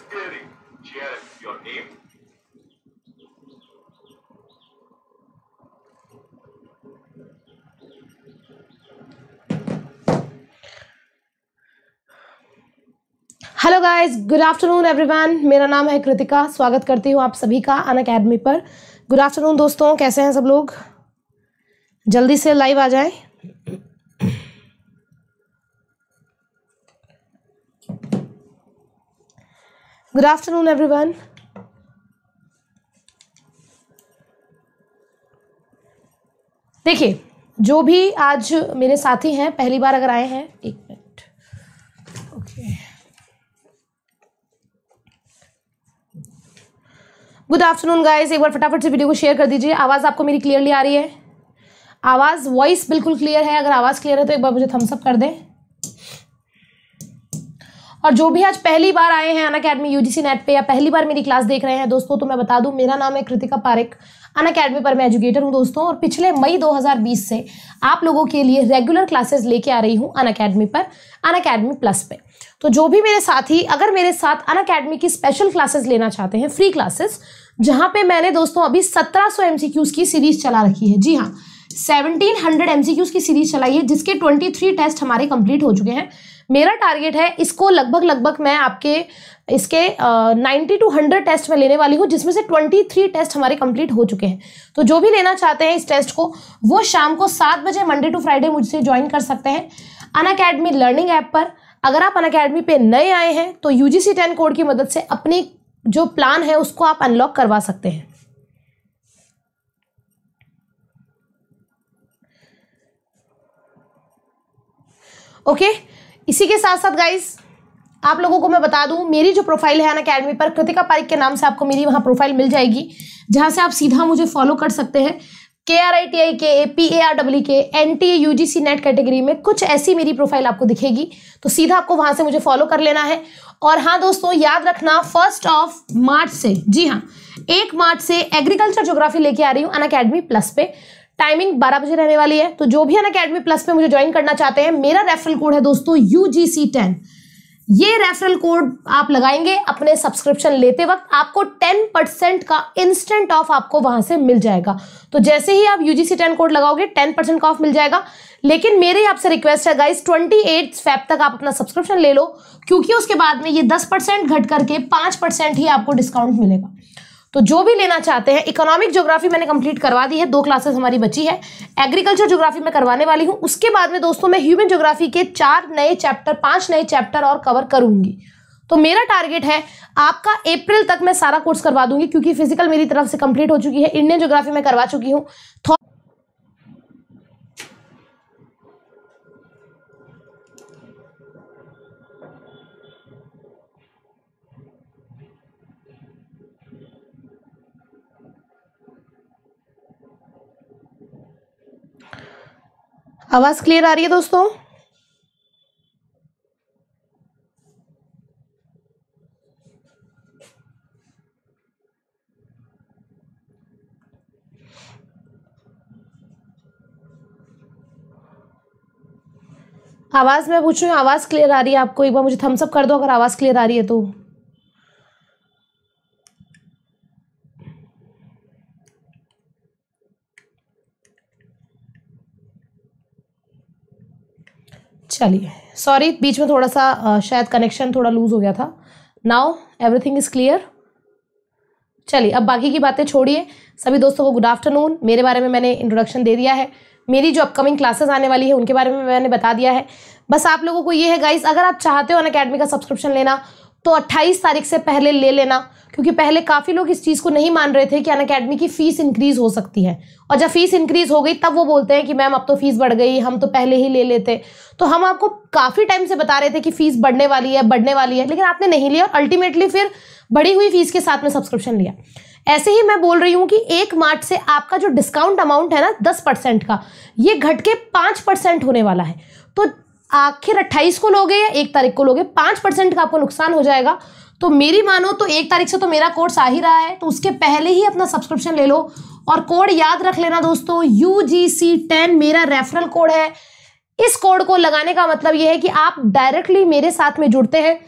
steering. Jared, your name. Hello guys good afternoon everyone मेरा नाम है कृतिका स्वागत करती हूँ आप सभी का अन अकेडमी पर गुड आफ्टरनून दोस्तों कैसे हैं सब लोग जल्दी से लाइव आ जाएं आफ्टरनून एवरी वन देखिए जो भी आज मेरे साथी हैं पहली बार अगर आए हैं एक minute okay good afternoon guys एक बार फटाफट से वीडियो को शेयर कर दीजिए आवाज़ आपको मेरी क्लियरली आ रही है आवाज़ वॉइस बिल्कुल क्लियर है अगर आवाज़ क्लियर है तो एक बार मुझे थम्सअप कर दें और जो भी आज पहली बार आए हैं अन अकेडमी यू नेट पे या पहली बार मेरी क्लास देख रहे हैं दोस्तों तो मैं बता दूं मेरा नाम है कृतिका पारिक अन अकेडमी पर मैं एजुकेटर हूं दोस्तों और पिछले मई 2020 से आप लोगों के लिए रेगुलर क्लासेस लेके आ रही हूं अन अकेडमी पर अन अकेडमी प्लस पे तो जो भी मेरे साथी अगर मेरे साथ अन अकेडमी की स्पेशल क्लासेस लेना चाहते हैं फ्री क्लासेस जहाँ पे मैंने दोस्तों अभी सत्रह सौ की सीरीज चला रखी है जी हाँ सेवनटीन हंड्रेड की सीरीज चलाई है जिसके ट्वेंटी थ्री टेस्ट हमारे कंप्लीट हो चुके हैं मेरा टारगेट है इसको लगभग लगभग मैं आपके इसके नाइन्टी टू हंड्रेड टेस्ट में लेने वाली हूँ जिसमें से ट्वेंटी थ्री टेस्ट हमारे कंप्लीट हो चुके हैं तो जो भी लेना चाहते हैं इस टेस्ट को वो शाम को सात बजे मंडे टू फ्राइडे मुझसे ज्वाइन कर सकते हैं अन अकेडमी लर्निंग ऐप पर अगर आप अन अकेडमी पे नए आए हैं तो U G C ten code की मदद से अपनी जो प्लान है उसको आप अनलॉक करवा सकते हैं ओके okay? इसी के साथ साथ गाइस आप लोगों को मैं बता दूं मेरी जो प्रोफाइल है अन अकेडमी पर कृतिका पारिक के नाम से आपको मेरी वहाँ प्रोफाइल मिल जाएगी जहाँ से आप सीधा मुझे फॉलो कर सकते हैं के आर आई टी आई के A P A R W के N T A U G C NET category में कुछ ऐसी मेरी प्रोफाइल आपको दिखेगी तो सीधा आपको वहाँ से मुझे फॉलो कर लेना है और हाँ दोस्तों याद रखना फर्स्ट ऑफ मार्च से जी हाँ एक मार्च से एग्रीकल्चर ज्योग्राफी लेके आ रही हूँ अन अकेडमी प्लस पे टाइमिंग बारह बजे रहने वाली है तो जो भी अन अकेडमी प्लस में मुझे ज्वाइन करना चाहते हैं मेरा रेफरल कोड है दोस्तों यू जी सी टेन ये रेफरल कोड आप लगाएंगे अपने सब्सक्रिप्शन लेते वक्त आपको 10 परसेंट का इंस्टेंट ऑफ आपको वहां से मिल जाएगा तो जैसे ही आप यूजीसी टेन कोड लगाओगे 10 परसेंट का ऑफ मिल जाएगा लेकिन मेरी आपसे रिक्वेस्ट है गाइस 28 एट फैप तक आप अपना सब्सक्रिप्शन ले लो क्योंकि उसके बाद में ये 10 परसेंट घट करके 5 परसेंट ही आपको डिस्काउंट मिलेगा तो जो भी लेना चाहते हैं इकोनॉमिक ज्योग्राफी मैंने कंप्लीट करवा दी है दो क्लासेस हमारी बची है एग्रीकल्चर ज्योग्राफी मैं करवाने वाली हूँ उसके बाद में दोस्तों मैं ह्यूमन ज्योग्राफी के चार नए चैप्टर पांच नए चैप्टर और कवर करूंगी तो मेरा टारगेट है आपका अप्रैल तक मैं सारा कोर्स करवा दूंगी क्योंकि फिजिकल मेरी तरफ से कंप्लीट हो चुकी है इंडियन ज्योग्राफी मैं करवा चुकी हूँ आवाज क्लियर आ रही है दोस्तों आवाज़ मैं पूछूँ आवाज़ क्लियर आ रही है आपको एक बार मुझे थम्सअप कर दो अगर आवाज़ क्लियर आ रही है तो चलिए सॉरी बीच में थोड़ा सा शायद कनेक्शन थोड़ा लूज़ हो गया था नाउ एवरीथिंग इज़ क्लियर चलिए अब बाकी की बातें छोड़िए सभी दोस्तों को गुड आफ्टरनून मेरे बारे में मैंने इंट्रोडक्शन दे दिया है मेरी जो अपकमिंग क्लासेस आने वाली है उनके बारे में मैंने बता दिया है बस आप लोगों को ये है गाइस अगर आप चाहते हो अन अकेडमी का सब्सक्रिप्शन लेना तो 28 तारीख से पहले ले लेना क्योंकि पहले काफ़ी लोग इस चीज़ को नहीं मान रहे थे कि अन अकेडमी की फ़ीस इंक्रीज़ हो सकती है और जब फीस इंक्रीज़ हो गई तब वो बोलते हैं कि मैम अब तो फ़ीस बढ़ गई हम तो पहले ही ले लेते तो हम आपको काफ़ी टाइम से बता रहे थे कि फ़ीस बढ़ने वाली है बढ़ने वाली है लेकिन आपने नहीं लिया और अल्टीमेटली फिर बढ़ी हुई फ़ीस के साथ में सब्सक्रिप्शन लिया ऐसे ही मैं बोल रही हूँ कि एक मार्च से आपका जो डिस्काउंट अमाउंट है ना दस परसेंट का ये घट के पाँच परसेंट होने वाला है तो आखिर अट्ठाईस को लोगे या एक तारीख को लोगे पाँच परसेंट का आपको नुकसान हो जाएगा तो मेरी मानो तो एक तारीख से तो मेरा कोर्स आ ही रहा है तो उसके पहले ही अपना सब्सक्रिप्शन ले लो और कोड याद रख लेना दोस्तों यू जी सी टेन मेरा रेफरल कोड है इस कोड को लगाने का मतलब यह है कि आप डायरेक्टली मेरे साथ में जुड़ते हैं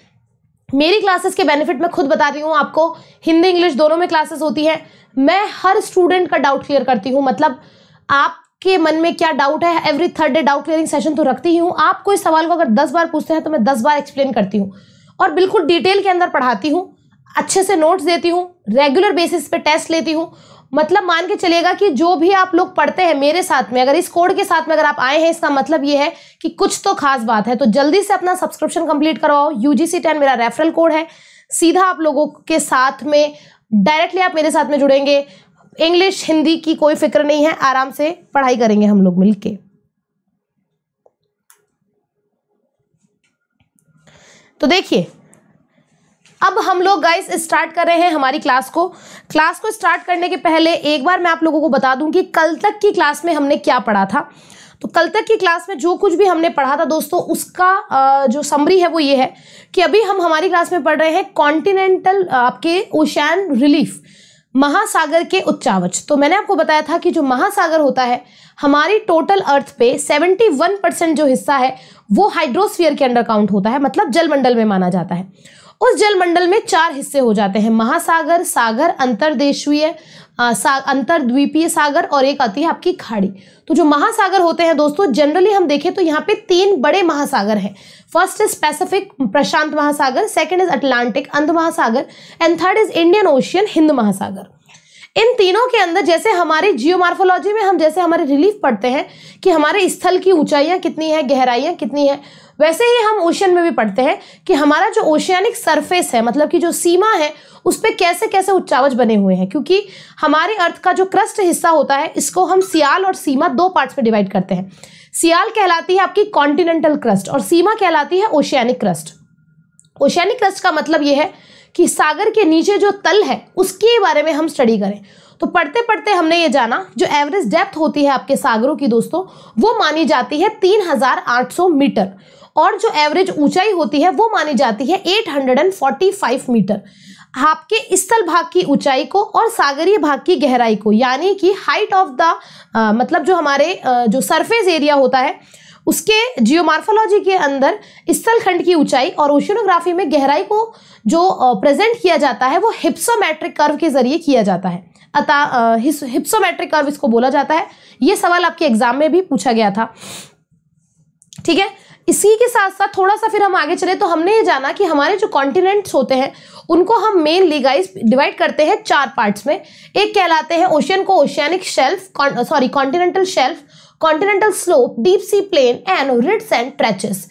मेरी क्लासेस के बेनिफिट मैं खुद बता रही हूँ आपको हिंदी इंग्लिश दोनों में क्लासेस होती है मैं हर स्टूडेंट का डाउट क्लियर करती हूँ मतलब आप आपके मन में क्या डाउट है every third day doubt clearing session तो रखती हूँ आप कोई सवाल को अगर दस बार पूछते हैं तो मैं दस बार एक्सप्लेन करती हूँ और बिल्कुल डिटेल के अंदर पढ़ाती हूँ अच्छे से नोट्स देती हूँ रेगुलर बेसिस पे टेस्ट लेती हूँ मतलब मान के चलेगा कि जो भी आप लोग पढ़ते हैं मेरे साथ में अगर इस कोड के साथ में अगर आप आए हैं इसका मतलब ये है कि कुछ तो खास बात है तो जल्दी से अपना सब्सक्रिप्शन कंप्लीट करवाओ यूजीसी टेन मेरा रेफरल कोड है सीधा आप लोगों के साथ में डायरेक्टली आप मेरे साथ में जुड़ेंगे इंग्लिश हिंदी की कोई फिक्र नहीं है आराम से पढ़ाई करेंगे हम लोग मिलके तो देखिए अब हम लोग गाइस स्टार्ट कर रहे हैं हमारी क्लास को क्लास को स्टार्ट करने के पहले एक बार मैं आप लोगों को बता दूं कि कल तक की क्लास में हमने क्या पढ़ा था तो कल तक की क्लास में जो कुछ भी हमने पढ़ा था दोस्तों उसका जो समरी है वो ये है कि अभी हम हमारी क्लास में पढ़ रहे हैं कॉन्टिनेंटल आपके ओशियन रिलीफ महासागर के उच्चावच तो मैंने आपको बताया था कि जो महासागर होता है हमारी टोटल अर्थ पे 71 परसेंट जो हिस्सा है वो हाइड्रोस्फीयर के अंडर काउंट होता है मतलब जलमंडल में माना जाता है उस जलमंडल में चार हिस्से हो जाते हैं महासागर सागर अंतरदेशीय अंतर द्वीपीय सागर और एक आती है आपकी खाड़ी तो जो महासागर होते हैं दोस्तों जनरली हम देखें तो यहाँ पे तीन बड़े महासागर हैं फर्स्ट इज पैसिफिक प्रशांत महासागर सेकंड इज अटलांटिक अंध महासागर and third is Indian ocean हिंद महासागर इन तीनों के अंदर जैसे हमारे जियोमार्फोलॉजी में हम जैसे हमारे रिलीफ पढ़ते हैं कि हमारे स्थल की ऊंचाइयाँ कितनी है गहराइयाँ कितनी है वैसे ही हम ओशियन में भी पढ़ते हैं कि हमारा जो ओशियानिक सरफेस है मतलब कि जो सीमा है उस पर कैसे कैसे उच्चावच बने हुए हैं क्योंकि हमारे अर्थ का जो क्रस्ट हिस्सा होता है इसको हम सियाल और सीमा दो पार्ट्स में डिवाइड करते हैं सियाल कहलाती है आपकी कॉन्टिनेंटल क्रस्ट और सीमा कहलाती है ओशियानिक क्रस्ट ओशियानिक क्रस्ट का मतलब यह है कि सागर के नीचे जो तल है उसके बारे में हम स्टडी करें तो पढ़ते पढ़ते हमने ये जाना जो एवरेज डेप्थ होती है आपके सागरों की दोस्तों वो मानी जाती है 3800 मीटर और जो एवरेज ऊंचाई होती है वो मानी जाती है 845 मीटर आपके स्थल भाग की ऊंचाई को और सागरीय भाग की गहराई को यानी कि हाइट ऑफ द मतलब जो हमारे आ, जो सरफेस एरिया होता है उसके जियोमार्फोलॉजी के अंदर स्थलखंड की ऊंचाई और ओशनोग्राफी में गहराई को जो प्रेजेंट किया जाता है वो हिप्सोमेट्रिक कर्व के जरिए किया जाता है अतः हिप्सोमेट्रिक कर्व इसको बोला जाता है ये सवाल आपके एग्जाम में भी पूछा गया था ठीक है इसी के साथ साथ थोड़ा सा फिर हम आगे चले तो हमने ये जाना कि हमारे जो कॉन्टिनेंट्स होते हैं उनको हम मेन लीगाइज डिवाइड करते हैं चार पार्ट्स में एक कहलाते हैं ओशियन को oceanic shelf sorry continental shelf continental slope deep sea plain and ridges and trenches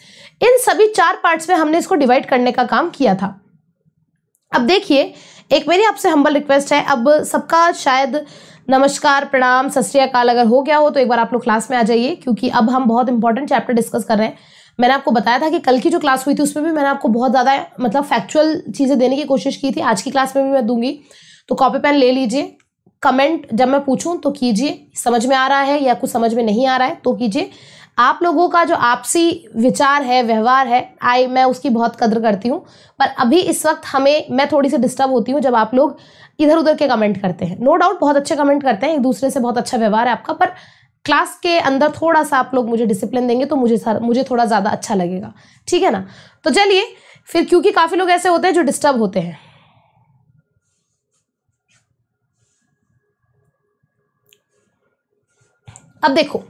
इन सभी चार पार्ट्स में हमने इसको डिवाइड करने का काम किया था अब देखिए एक मेरी आपसे हम्बल रिक्वेस्ट है अब सबका शायद नमस्कार प्रणाम सत अगर हो गया हो तो एक बार आप लोग क्लास में आ जाइए क्योंकि अब हम बहुत इंपॉर्टेंट चैप्टर डिस्कस कर रहे हैं मैंने आपको बताया था कि कल की जो क्लास हुई थी उसमें भी मैंने आपको बहुत ज़्यादा मतलब फैक्चुअल चीज़ें देने की कोशिश की थी आज की क्लास में भी मैं दूंगी तो कॉपी पेन ले लीजिए कमेंट जब मैं पूछूँ तो कीजिए समझ में आ रहा है या कुछ समझ में नहीं आ रहा है तो कीजिए आप लोगों का जो आपसी विचार है व्यवहार है आई मैं उसकी बहुत कदर करती हूँ पर अभी इस वक्त हमें मैं थोड़ी सी डिस्टर्ब होती हूँ जब आप लोग इधर उधर के कमेंट करते हैं नो no डाउट बहुत अच्छे कमेंट करते हैं एक दूसरे से बहुत अच्छा व्यवहार है आपका पर क्लास के अंदर थोड़ा सा आप लोग मुझे डिसिप्लिन देंगे तो मुझे मुझे थोड़ा ज़्यादा अच्छा लगेगा ठीक है ना तो चलिए फिर क्योंकि काफ़ी लोग ऐसे होते हैं जो डिस्टर्ब होते हैं अब देखो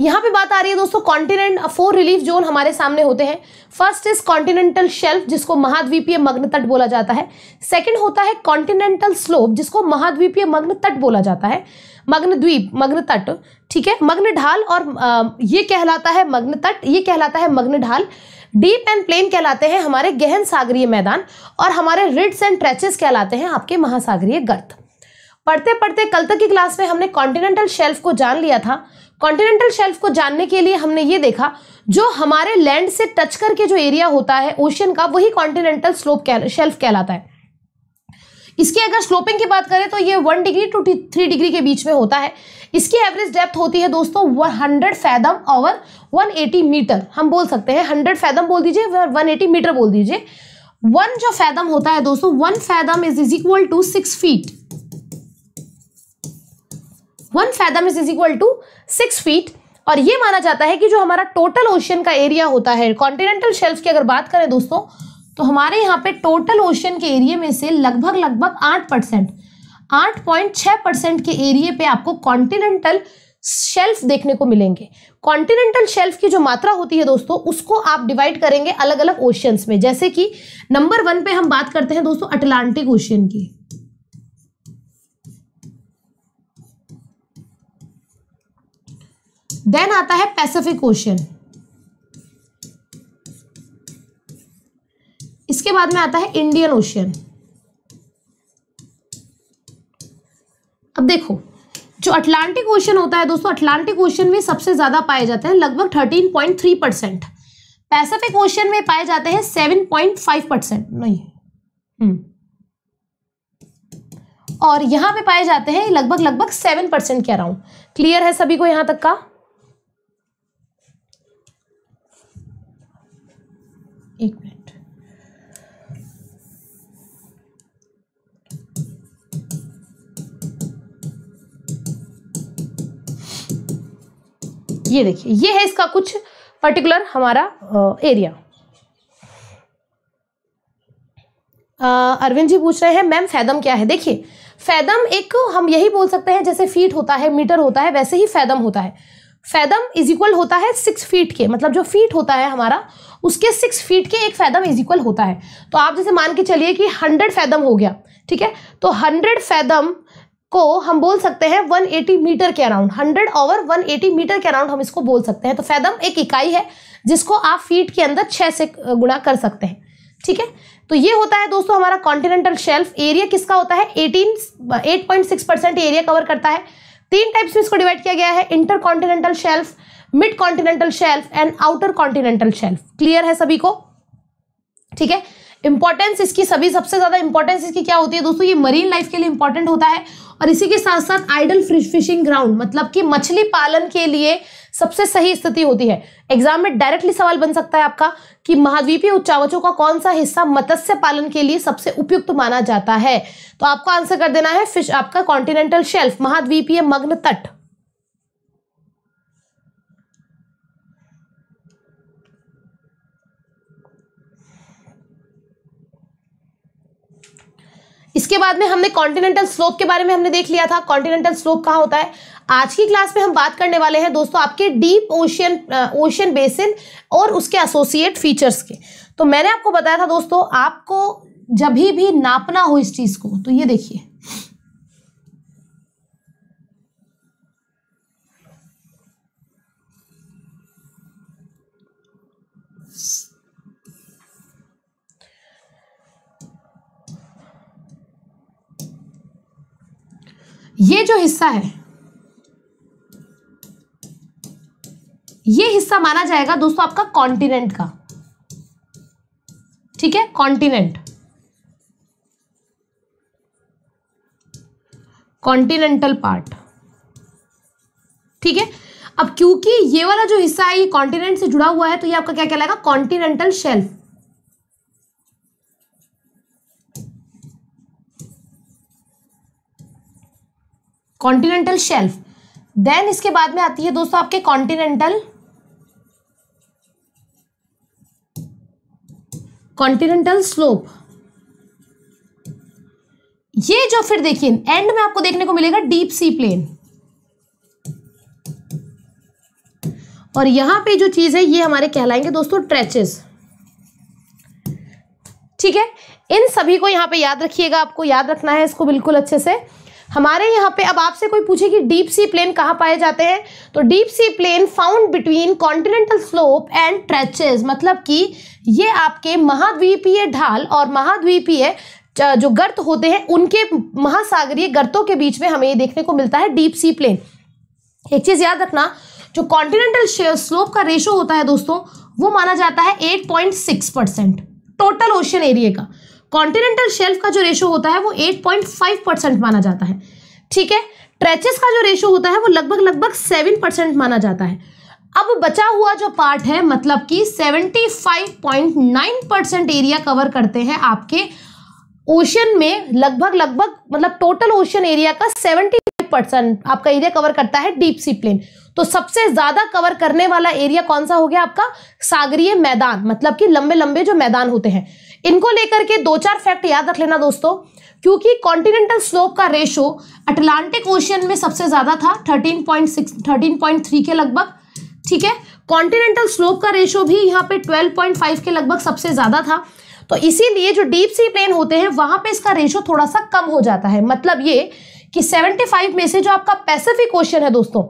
यहाँ पे बात आ रही है दोस्तों कॉन्टिनेंट फोर रिलीफ जोन हमारे सामने होते हैं फर्स्ट इज कॉन्टिनेंटल शेल्फ जिसको महाद्वीपीय मग्न तट बोला जाता है सेकंड होता है कॉन्टिनेंटल स्लोप जिसको महाद्वीपीय मग्न तट बोला जाता है मग्न द्वीप मग्न तट ठीक है मग्न ढाल और ये कहलाता है मग्न तट ये कहलाता है मग्न ढाल डीप एंड प्लेन कहलाते हैं हमारे गहन सागरीय मैदान और हमारे रिड्स एंड ट्रेचेस कहलाते हैं आपके महासागरीय गर्त पढ़ते पढ़ते कल तक की क्लास में हमने कॉन्टिनेंटल शेल्फ को जान लिया था कॉन्टिनेंटल शेल्फ को जानने के लिए हमने ये देखा जो हमारे लैंड से टच करके जो एरिया होता है ओशियन का वही कॉन्टिनेंटल स्लोप शेल्फ कहलाता है इसकी अगर स्लोपिंग की बात करें तो ये one degree to three degree के बीच में होता है इसकी एवरेज डेप्थ होती है दोस्तों वन हंड्रेड फैदम और वन एटी मीटर हम बोल सकते हैं हंड्रेड फैदम बोल दीजिए वन एटी मीटर बोल दीजिए वन जो फैदम होता है दोस्तों one fathom is is equal to six feet one fathom is is equal to six feet और ये माना जाता है कि जो हमारा टोटल ओशियन का एरिया होता है कॉन्टिनेंटल शेल्फ की अगर बात करें दोस्तों तो हमारे यहाँ पे टोटल ओशन के एरिया में से लगभग लगभग आठ परसेंट आठ पॉइंट छः परसेंट के एरिया पे आपको कॉन्टिनेंटल शेल्फ देखने को मिलेंगे कॉन्टिनेंटल शेल्फ की जो मात्रा होती है दोस्तों उसको आप डिवाइड करेंगे अलग अलग ओशन में जैसे कि नंबर वन पे हम बात करते हैं दोस्तों अटलांटिक ओशियन की देन आता है पैसिफिक ओशियन इसके बाद में आता है इंडियन ओशियन अब देखो जो अटलांटिक ओशन होता है दोस्तों अटलांटिक ओशन में सबसे ज्यादा पाए जाते हैं लगभग thirteen point three percent Pacific ocean में पाए जाते हैं सेवन पॉइंट फाइव परसेंट नहीं हम्म। और यहां पे पाए जाते हैं लगभग लगभग सेवन परसेंट कह रहा हूं क्लियर है सभी को यहां तक का एक मिनट ये देखिए ये है इसका कुछ पर्टिकुलर हमारा एरिया अरविंद जी पूछ रहे हैं मैम फैदम क्या है देखिए फैदम एक हम यही बोल सकते हैं जैसे फीट होता है मीटर होता है वैसे ही फैदम होता है फैदम इज इक्वल होता है सिक्स फीट के मतलब जो फीट होता है हमारा उसके सिक्स फीट के एक फैदम इज इक्वल होता है तो आप जैसे मान के चलिए कि हंड्रेड फैदम हो गया ठीक है तो हंड्रेड फैदम को हम बोल सकते हैं 180 मीटर के अराउंड 100 ओवर 180 मीटर के अराउंड हम इसको बोल सकते हैं तो फैदम एक इकाई है जिसको आप फीट के अंदर छः से गुणा कर सकते हैं ठीक है तो ये होता है दोस्तों हमारा कॉन्टिनेंटल शेल्फ एरिया किसका होता है eighteen eight point six percent area cover करता है तीन टाइप्स में इसको डिवाइड किया गया है inter continental shelf mid continental shelf and outer continental shelf clear है सभी को ठीक है इंपॉर्टेंस इसकी सभी सबसे ज़्यादा इंपॉर्टेंस इसकी क्या होती है दोस्तों ये मरीन लाइफ के लिए इंपॉर्टेंट होता है और इसी के साथ साथ आइडल फिशिंग ग्राउंड मतलब कि मछली पालन के लिए सबसे सही स्थिति होती है एग्जाम में डायरेक्टली सवाल बन सकता है आपका कि महाद्वीपीय उच्चावचों का कौन सा हिस्सा मत्स्य पालन के लिए सबसे उपयुक्त माना जाता है तो आपको आंसर कर देना है फिश आपका कॉन्टिनेंटल शेल्फ महाद्वीपीय मग्न तट इसके बाद में हमने कॉन्टिनेंटल स्लोप के बारे में हमने देख लिया था कॉन्टिनेंटल स्लोप कहाँ होता है आज की क्लास में हम बात करने वाले हैं दोस्तों आपके डीप ओशियन ओशियन बेसिन और उसके एसोसिएट फीचर्स के तो मैंने आपको बताया था दोस्तों आपको जब भी नापना हो इस चीज़ को तो ये देखिए ये जो हिस्सा है ये हिस्सा माना जाएगा दोस्तों आपका कॉन्टिनेंट का ठीक है कॉन्टिनेंट कॉन्टिनेंटल पार्ट ठीक है अब क्योंकि ये वाला जो हिस्सा है ये कॉन्टिनेंट से जुड़ा हुआ है तो ये आपका क्या कहलाएगा continental shelf continental shelf then इसके बाद में आती है दोस्तों आपके कॉन्टिनेंटल कॉन्टिनेंटल स्लोप ये जो फिर देखिए एंड में आपको देखने को मिलेगा डीप सी प्लेन और यहां पे जो चीज है ये हमारे कहलाएंगे दोस्तों ट्रेचेस ठीक है इन सभी को यहां पे याद रखिएगा आपको याद रखना है इसको बिल्कुल अच्छे से हमारे यहाँ पे अब आपसे कोई पूछे कि डीप सी प्लेन कहाँ पाए जाते हैं तो deep sea plain found between continental slope and trenches मतलब कि ये आपके महाद्वीपीय ढाल और महाद्वीपीय जो गर्त होते हैं उनके महासागरीय गर्तों के बीच में हमें ये देखने को मिलता है डीप सी प्लेन एक चीज़ याद रखना जो कॉन्टिनेंटल स्लोप का रेशो होता है दोस्तों वो माना जाता है eight percent total ocean area का कॉन्टिनेंटल शेल्फ का जो रेशो होता है वो 8.5 परसेंट माना जाता है ठीक है ट्रेचेस का जो रेशो होता है वो लगभग लगभग सेवन परसेंट माना जाता है अब बचा हुआ जो पार्ट है मतलब कि 75.9 परसेंट एरिया कवर करते हैं आपके ओशन में लगभग लगभग मतलब टोटल ओशन एरिया का 75 परसेंट आपका एरिया कवर करता है डीप सी प्लेन तो सबसे ज्यादा कवर करने वाला एरिया कौन सा हो गया आपका सागरीय मैदान मतलब कि लंबे लंबे जो मैदान होते हैं इनको लेकर के दो चार फैक्ट याद रख लेना दोस्तों क्योंकि कॉन्टिनेंटल स्लोप का रेशो अटलांटिक ओशियन में सबसे ज़्यादा था 13.6 13.3 के लगभग ठीक है कॉन्टिनेंटल स्लोप का रेशो भी यहाँ पे 12.5 के लगभग सबसे ज़्यादा था तो इसीलिए जो डीप सी प्लेन होते हैं वहां पे इसका रेशो थोड़ा सा कम हो जाता है मतलब ये कि 75 में से जो आपका पैसिफिक ओशियन है दोस्तों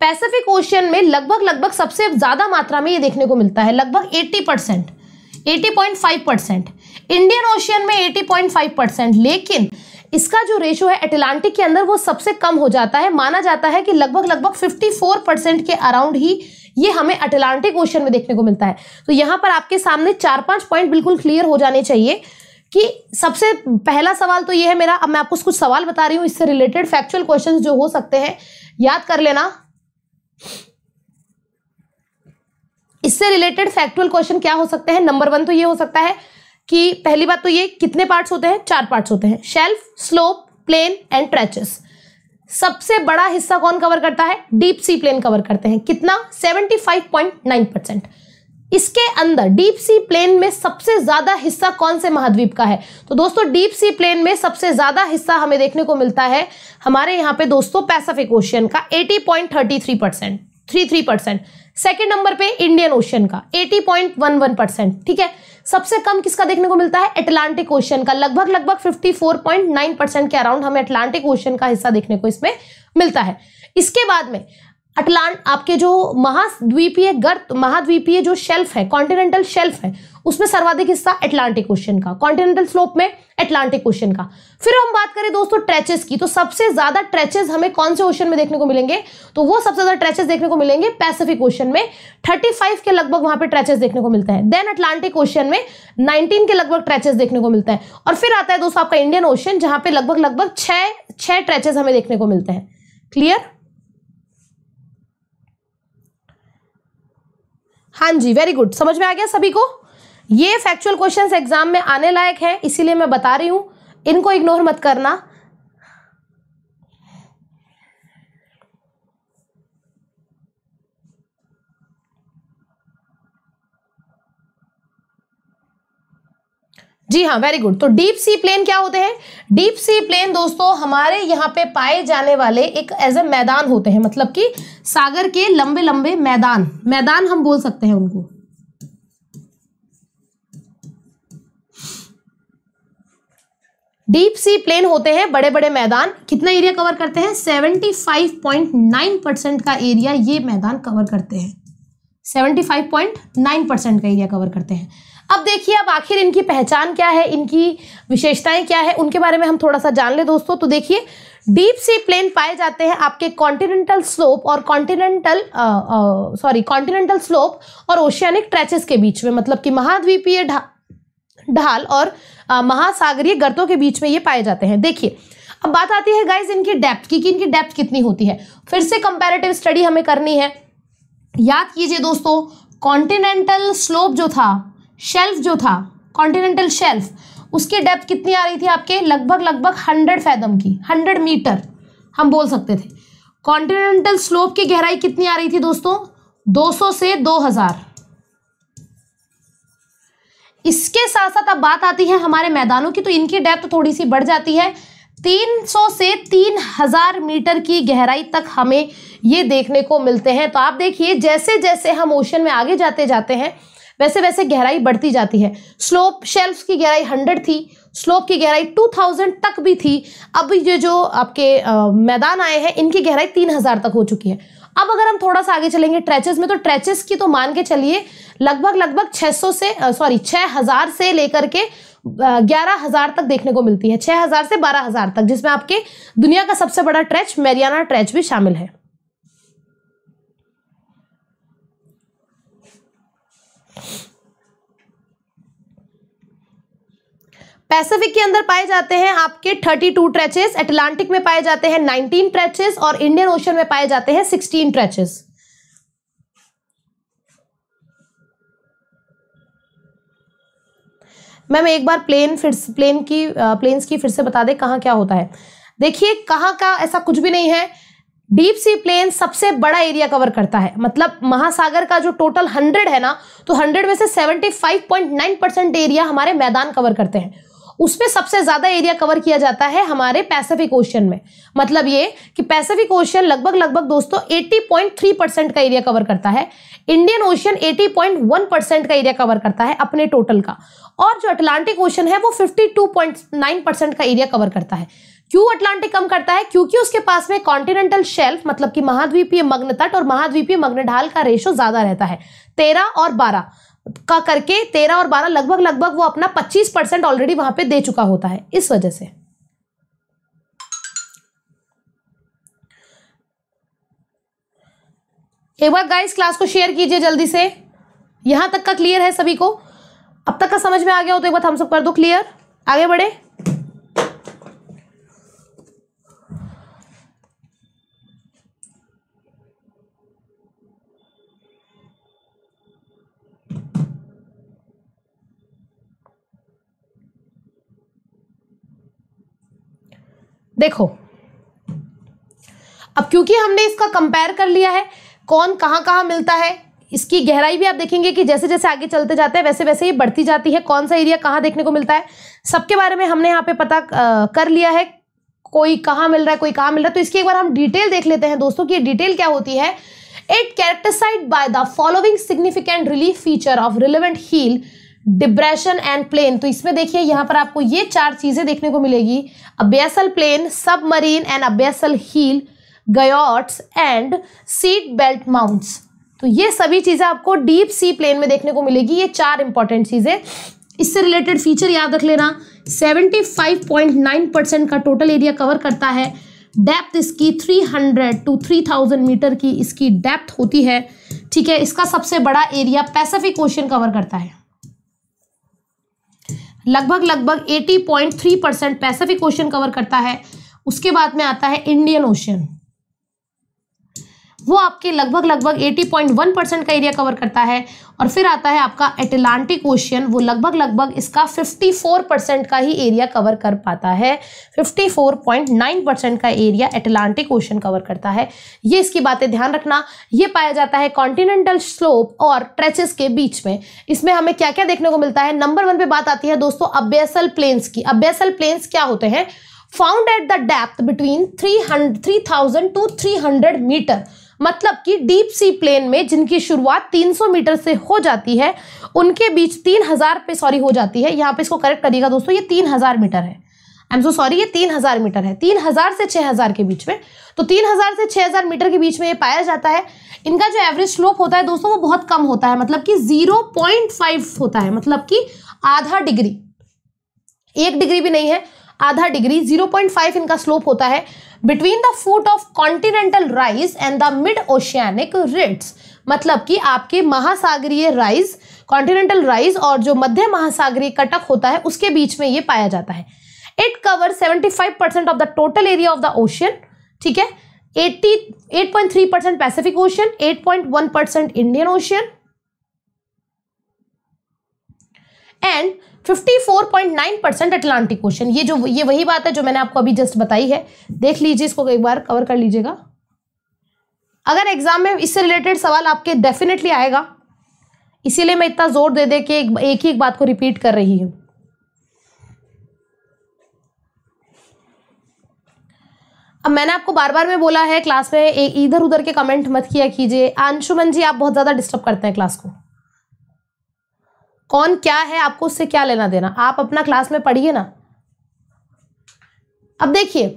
पैसिफिक ओशियन में लगभग लगभग सबसे ज़्यादा मात्रा में ये देखने को मिलता है लगभग eighty percent 80.5 percent Indian ocean में 80.5 परसेंट लेकिन इसका जो रेशो है अटलांटिक के अंदर वो सबसे कम हो जाता है माना जाता है कि लगभग लगभग 54 परसेंट के अराउंड ही ये हमें अटलांटिक ओशियन में देखने को मिलता है तो यहाँ पर आपके सामने चार पांच पॉइंट बिल्कुल क्लियर हो जाने चाहिए कि सबसे पहला सवाल तो ये है मेरा अब मैं आपको कुछ सवाल बता रही हूँ इससे रिलेटेड फैक्चुअल क्वेश्चन जो हो सकते हैं याद कर लेना इससे रिलेटेड फैक्टुअल क्वेश्चन क्या हो सकते हैं नंबर वन तो ये हो सकता है कि पहली बात तो ये कितने पार्ट्स होते हैं चार पार्ट्स होते हैं shelf slope plain and trenches सबसे बड़ा हिस्सा कौन कवर करता है डीप सी प्लेन कवर करते हैं कितना 75.9 परसेंट इसके अंदर डीप सी प्लेन में सबसे ज्यादा हिस्सा कौन से महाद्वीप का है तो दोस्तों डीप सी प्लेन में सबसे ज्यादा हिस्सा हमें देखने को मिलता है हमारे यहाँ पे दोस्तों पैसिफिक ओशियन का 80.33 percent three three percent second number पे इंडियन ओशन का eighty point one one percent ठीक है सबसे कम किसका देखने को मिलता है अटलांटिक ओशन का लगभग लगभग fifty four point nine percent के अराउंड हमें अटलांटिक ओशन का हिस्सा देखने को इसमें मिलता है इसके बाद में अटलांट आपके जो महाद्वीपीय गर्त महाद्वीपीय जो शेल्फ है कॉन्टिनेंटल शेल्फ है उसमें सर्वाधिक हिस्सा एटलांटिक क्वेश्चन का कॉन्टिनेंटल स्लोप में एटलांटिक क्वेश्चन का फिर हम बात करें दोस्तों ट्रेचेस की तो सबसे ज्यादा ट्रेचेस हमें कौन से ओशन में देखने को मिलेंगे तो वो सबसे ज्यादा ट्रेचेस देखने को मिलेंगे पैसिफिक ओशन में 35 के लगभग वहां पर ट्रेचेस देखने को मिलता है देन अटलांटिक ओशन में नाइनटीन के लगभग ट्रेचेस देखने को मिलता है और फिर आता है दोस्तों आपका इंडियन ओशन जहां पर लगभग लगभग छह छह ट्रेचेस हमें देखने को मिलते हैं क्लियर हाँ जी वेरी गुड समझ में आ गया सभी को ये फैक्चुअल क्वेश्चन एग्जाम में आने लायक हैं इसीलिए मैं बता रही हूं इनको इग्नोर मत करना जी हाँ वेरी गुड तो डीप सी प्लेन क्या होते हैं डीप सी प्लेन दोस्तों हमारे यहाँ पे पाए जाने वाले एक एज ए मैदान होते हैं मतलब कि सागर के लंबे लंबे मैदान मैदान हम बोल सकते हैं उनको डीप सी प्लेन होते हैं बड़े बड़े मैदान कितना एरिया कवर करते हैं 75.9 परसेंट का एरिया ये मैदान कवर करते हैं 75.9 परसेंट का एरिया कवर करते हैं अब देखिए अब आखिर इनकी पहचान क्या है इनकी विशेषताएं क्या है उनके बारे में हम थोड़ा सा जान ले दोस्तों तो देखिए डीप सी प्लेन पाए जाते हैं आपके कॉन्टिनेंटल स्लोप और कॉन्टिनेंटल सॉरी कॉन्टिनेंटल स्लोप और ओशियानिक ट्रैचेस के बीच में मतलब कि महाद्वीपीय ढाल और महासागरीय गर्तों के बीच में ये पाए जाते हैं देखिए अब बात आती है गाइज इनकी डेप्थ की कि इनकी डेप्थ कितनी होती है फिर से कंपेरेटिव स्टडी हमें करनी है याद कीजिए दोस्तों कॉन्टिनेंटल स्लोप जो था शेल्फ जो था कॉन्टिनेंटल शेल्फ उसकी डेप्थ कितनी आ रही थी आपके लगभग लगभग हंड्रेड फैदम की हंड्रेड मीटर हम बोल सकते थे कॉन्टिनेंटल स्लोप की गहराई कितनी आ रही थी दोस्तों 200 से इसके साथ साथ अब बात आती है हमारे मैदानों की तो इनकी डेप्थ थोड़ी सी बढ़ जाती है 300 से 3000 मीटर की गहराई तक हमें ये देखने को मिलते हैं तो आप देखिए जैसे जैसे हम ओशन में आगे जाते जाते हैं वैसे वैसे गहराई बढ़ती जाती है स्लोप शेल्फ की गहराई 100 थी स्लोप की गहराई 2000 तक भी थी अब ये जो आपके आ, मैदान आए हैं इनकी गहराई 3000 तक हो चुकी है अब अगर हम थोड़ा सा आगे चलेंगे ट्रेचेस में तो ट्रेचेस की तो मान के चलिए लगभग लगभग 600 से सॉरी 6000 से लेकर के ग्यारह हजार तक देखने को मिलती है 6000 से 12000 तक जिसमें आपके दुनिया का सबसे बड़ा ट्रेच मेरियाना ट्रेच भी शामिल है पैसिफिक के अंदर पाए जाते हैं आपके 32 ट्रेचेस एटलांटिक में पाए जाते हैं 19 ट्रेचेस और इंडियन ओशन में पाए जाते हैं 16 ट्रेचेस मैम एक बार प्लेन फिर प्लेन की प्लेन्स की फिर से बता दे कहाँ क्या होता है देखिए कहाँ का ऐसा कुछ भी नहीं है डीप सी प्लेन सबसे बड़ा एरिया कवर करता है मतलब महासागर का जो टोटल हंड्रेड है ना तो हंड्रेड में से seventy five point nine percent area हमारे मैदान कवर करते हैं उसमें सबसे ज़्यादा एरिया कवर किया जाता है हमारे पैसिफिक ओशन में मतलब ये कि पैसिफिक ओशन लगभग लगभग दोस्तों 80.3 परसेंट का एरिया कवर करता है इंडियन ओशन 80.1 परसेंट का एरिया कवर करता है अपने टोटल का और जो अटलांटिक ओशन है वो 52.9 परसेंट का एरिया कवर करता है क्यों अटलांटिक कम करता है क्योंकि उसके पास में कॉन्टिनेंटल शेल्फ मतलब कि महाद्वीपीय मग्न तट और महाद्वीपीय मग्न ढाल का रेशो ज्यादा रहता है तेरह और बारह का करके तेरह और बारह लगभग लगभग वो अपना पच्चीस परसेंट ऑलरेडी वहां पे दे चुका होता है इस वजह से एक बार गाइस क्लास को शेयर कीजिए जल्दी से यहां तक का क्लियर है सभी को अब तक का समझ में आ गया हो तो एक बार हम सब कर दो क्लियर आगे बढ़े देखो अब क्योंकि हमने इसका कंपेयर कर लिया है कौन कहाँ कहाँ मिलता है इसकी गहराई भी आप देखेंगे कि जैसे जैसे आगे चलते जाते हैं वैसे वैसे ये बढ़ती जाती है कौन सा एरिया कहाँ देखने को मिलता है सबके बारे में हमने यहाँ पे पता कर लिया है कोई कहाँ मिल रहा है कोई कहाँ मिल रहा है तो इसकी एक बार हम डिटेल देख लेते हैं दोस्तों की डिटेल क्या होती है it characterised by the following significant relief feature of relevant hill depression and plain तो इसमें देखिए यहाँ पर आपको ये चार चीज़ें देखने को मिलेगी abyssal plain submarine and abyssal hill guyots and seat belt mounts तो ये सभी चीज़ें आपको डीप सी प्लेन में देखने को मिलेगी ये चार इंपॉर्टेंट चीज़ें इससे रिलेटेड फीचर याद रख लेना 75.9 परसेंट का टोटल एरिया कवर करता है डेप्थ इसकी 300 टू 3000 मीटर की इसकी डेप्थ होती है ठीक है इसका सबसे बड़ा एरिया पैसिफिक ओशन कवर करता है लगभग लगभग 80.3 परसेंट पैसिफिक ओशन कवर करता है उसके बाद में आता है इंडियन ओशन वो आपके लगभग लगभग 80.1 परसेंट का एरिया कवर करता है और फिर आता है आपका एटलांटिक ओशियन वो लगभग लगभग इसका 54 परसेंट का ही एरिया कवर कर पाता है 54.9 परसेंट का एरिया एटलांटिक ओशियन कवर करता है ये इसकी बातें ध्यान रखना ये पाया जाता है कॉन्टिनेंटल स्लोप और ट्रेचेस के बीच में इसमें हमें क्या क्या देखने को मिलता है नंबर वन पे बात आती है दोस्तों अब्यसल प्लेन्स की अब्यसल प्लेन्स क्या होते हैं found at the depth between three hundred three thousand two three hundred metre मतलब कि डीप सी प्लेन में जिनकी शुरुआत 300 मीटर से हो जाती है उनके बीच 3000 पे सॉरी हो जाती है यहाँ पे इसको करेक्ट करिएगा दोस्तों ये 3000 मीटर है आई एम सो सॉरी ये 3000 मीटर है 3000 से 6000 के बीच में तो 3000 से 6000 मीटर के बीच में ये पाया जाता है इनका जो एवरेज स्लोप होता है दोस्तों वो बहुत कम होता है मतलब कि जीरो होता है मतलब कि आधा डिग्री एक डिग्री भी नहीं है आधा डिग्री 0.5 इनका स्लोप होता है between the foot of continental rise and the mid oceanic ridges मतलब कि आपके महासागरीय राइस कॉन्टिनेंटल राइस और जो मध्य महासागरीय कटक होता है उसके बीच में ये पाया जाता है it cover 75 percent of the total area of the ocean ठीक है 80 8.3 percent Pacific ocean one percent Indian ocean and 54.9 percent Atlantic ocean ये जो ये वही बात है जो मैंने आपको अभी जस्ट बताई है देख लीजिए इसको एक बार कवर कर लीजिएगा अगर एग्जाम में इससे रिलेटेड सवाल आपके डेफिनेटली आएगा इसीलिए मैं इतना जोर दे दे के एक, एक ही एक बात को रिपीट कर रही हूँ अब मैंने आपको बार बार में बोला है क्लास में इधर उधर के कमेंट मत किया कीजिए अंशुमन जी आप बहुत ज़्यादा डिस्टर्ब करते हैं क्लास को कौन क्या है आपको उससे क्या लेना देना आप अपना क्लास में पढ़िए ना अब देखिए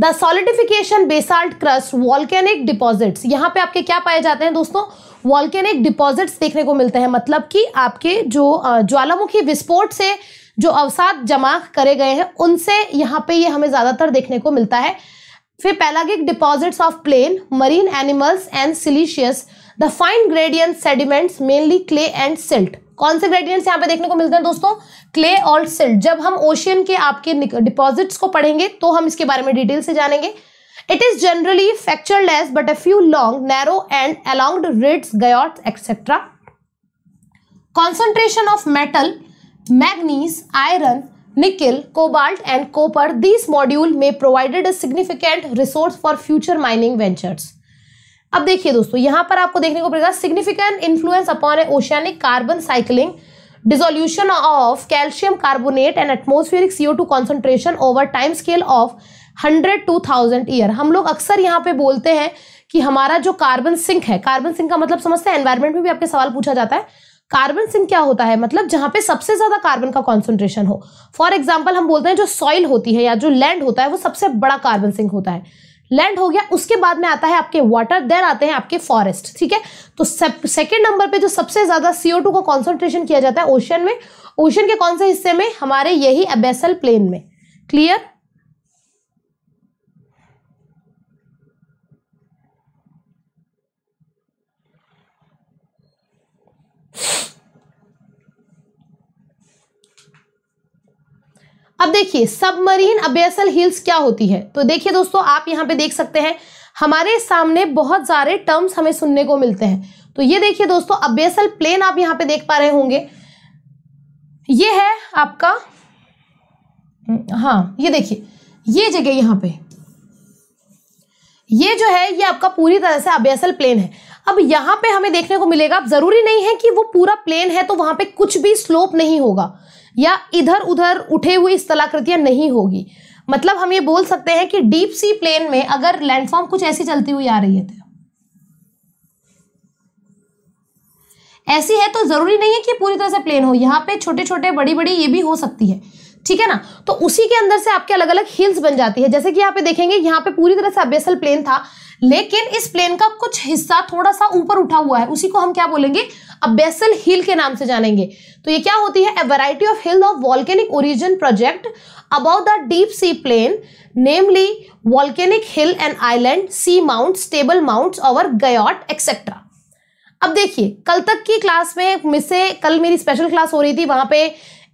the solidification basalt crust volcanic deposits यहाँ पे आपके क्या पाए जाते हैं दोस्तों वॉल्केनिक डिपॉजिट्स देखने को मिलते हैं मतलब कि आपके जो ज्वालामुखी विस्फोट से जो अवसाद जमा करे गए हैं उनसे यहाँ पे ये हमें ज़्यादातर देखने को मिलता है फिर pelagic deposits of plain marine animals and siliceous the fine gradient sediments mainly clay and silt कौन से ग्रेडियंट्स यहाँ पे देखने को मिलते हैं दोस्तों क्ले और सिल्ट जब हम ओशियन के आपके डिपॉजिट्स को पढ़ेंगे तो हम इसके बारे में डिटेल से जानेंगे it is generally fracture less but a few long narrow and elongated ridges guyot etcetera concentration of metal manganese iron nickel cobalt and copper this module में provided significant resource for future mining ventures अब देखिए दोस्तों यहां पर आपको देखने को मिलेगा significant influence upon a oceanic carbon cycling dissolution of calcium carbonate and atmospheric CO two concentration over time scale of hundred to thousand year हम लोग अक्सर यहाँ पे बोलते हैं कि हमारा जो कार्बन सिंक है कार्बन सिंक का मतलब समझते हैं एनवायरमेंट में भी आपके सवाल पूछा जाता है कार्बन सिंक क्या होता है मतलब जहां पे सबसे ज्यादा कार्बन का कॉन्सेंट्रेशन हो फॉर एग्जाम्पल हम बोलते हैं जो सॉइल होती है या जो लैंड होता है वो सबसे बड़ा कार्बन सिंक होता है लैंड हो गया उसके बाद में आता है आपके वाटर देन आते हैं आपके फॉरेस्ट ठीक है तो सेकेंड नंबर पे जो सबसे ज़्यादा सीओ टू का कॉन्सेंट्रेशन किया जाता है ओशन में ओशन के कौन से हिस्से में हमारे यही अबेसल प्लेन में क्लियर अब देखिए सबमरीन अबेसल हिल्स क्या होती है तो देखिए दोस्तों आप यहाँ पे देख सकते हैं हमारे सामने बहुत सारे टर्म्स हमें सुनने को मिलते हैं तो ये देखिए दोस्तों अबेसल प्लेन आप यहाँ पे देख पा रहे होंगे ये है आपका हाँ ये देखिए ये जगह यहाँ पे ये जो है ये आपका पूरी तरह से अबेसल प्लेन है अब यहाँ पे हमें देखने को मिलेगा जरूरी नहीं है कि वो पूरा प्लेन है तो वहां पे कुछ भी स्लोप नहीं होगा या इधर उधर उठे हुई स्थलाकृतियां नहीं होगी मतलब हम ये बोल सकते हैं कि डीप सी प्लेन में अगर लैंडफॉर्म कुछ ऐसी चलती हुई आ रही है तो। ऐसी है तो जरूरी नहीं है कि पूरी तरह से प्लेन हो यहाँ पे छोटे छोटे बड़ी बड़ी ये भी हो सकती है ठीक है ना तो उसी के अंदर से आपके अलग अलग हिल्स बन जाती है जैसे कि यहाँ पे देखेंगे यहाँ पे पूरी तरह से अबेसल प्लेन था लेकिन इस प्लेन का कुछ हिस्सा थोड़ा सा ऊपर उठा हुआ है उसी को हम क्या बोलेंगे अब बेसल हिल के नाम से जानेंगे तो ये क्या होती है a variety of hill of volcanic origin project about the deep sea plain namely volcanic hill and island sea mount stable mount और गयोट एक्सेट्रा अब देखिए कल तक की क्लास में मिसे कल मेरी स्पेशल क्लास हो रही थी वहां पे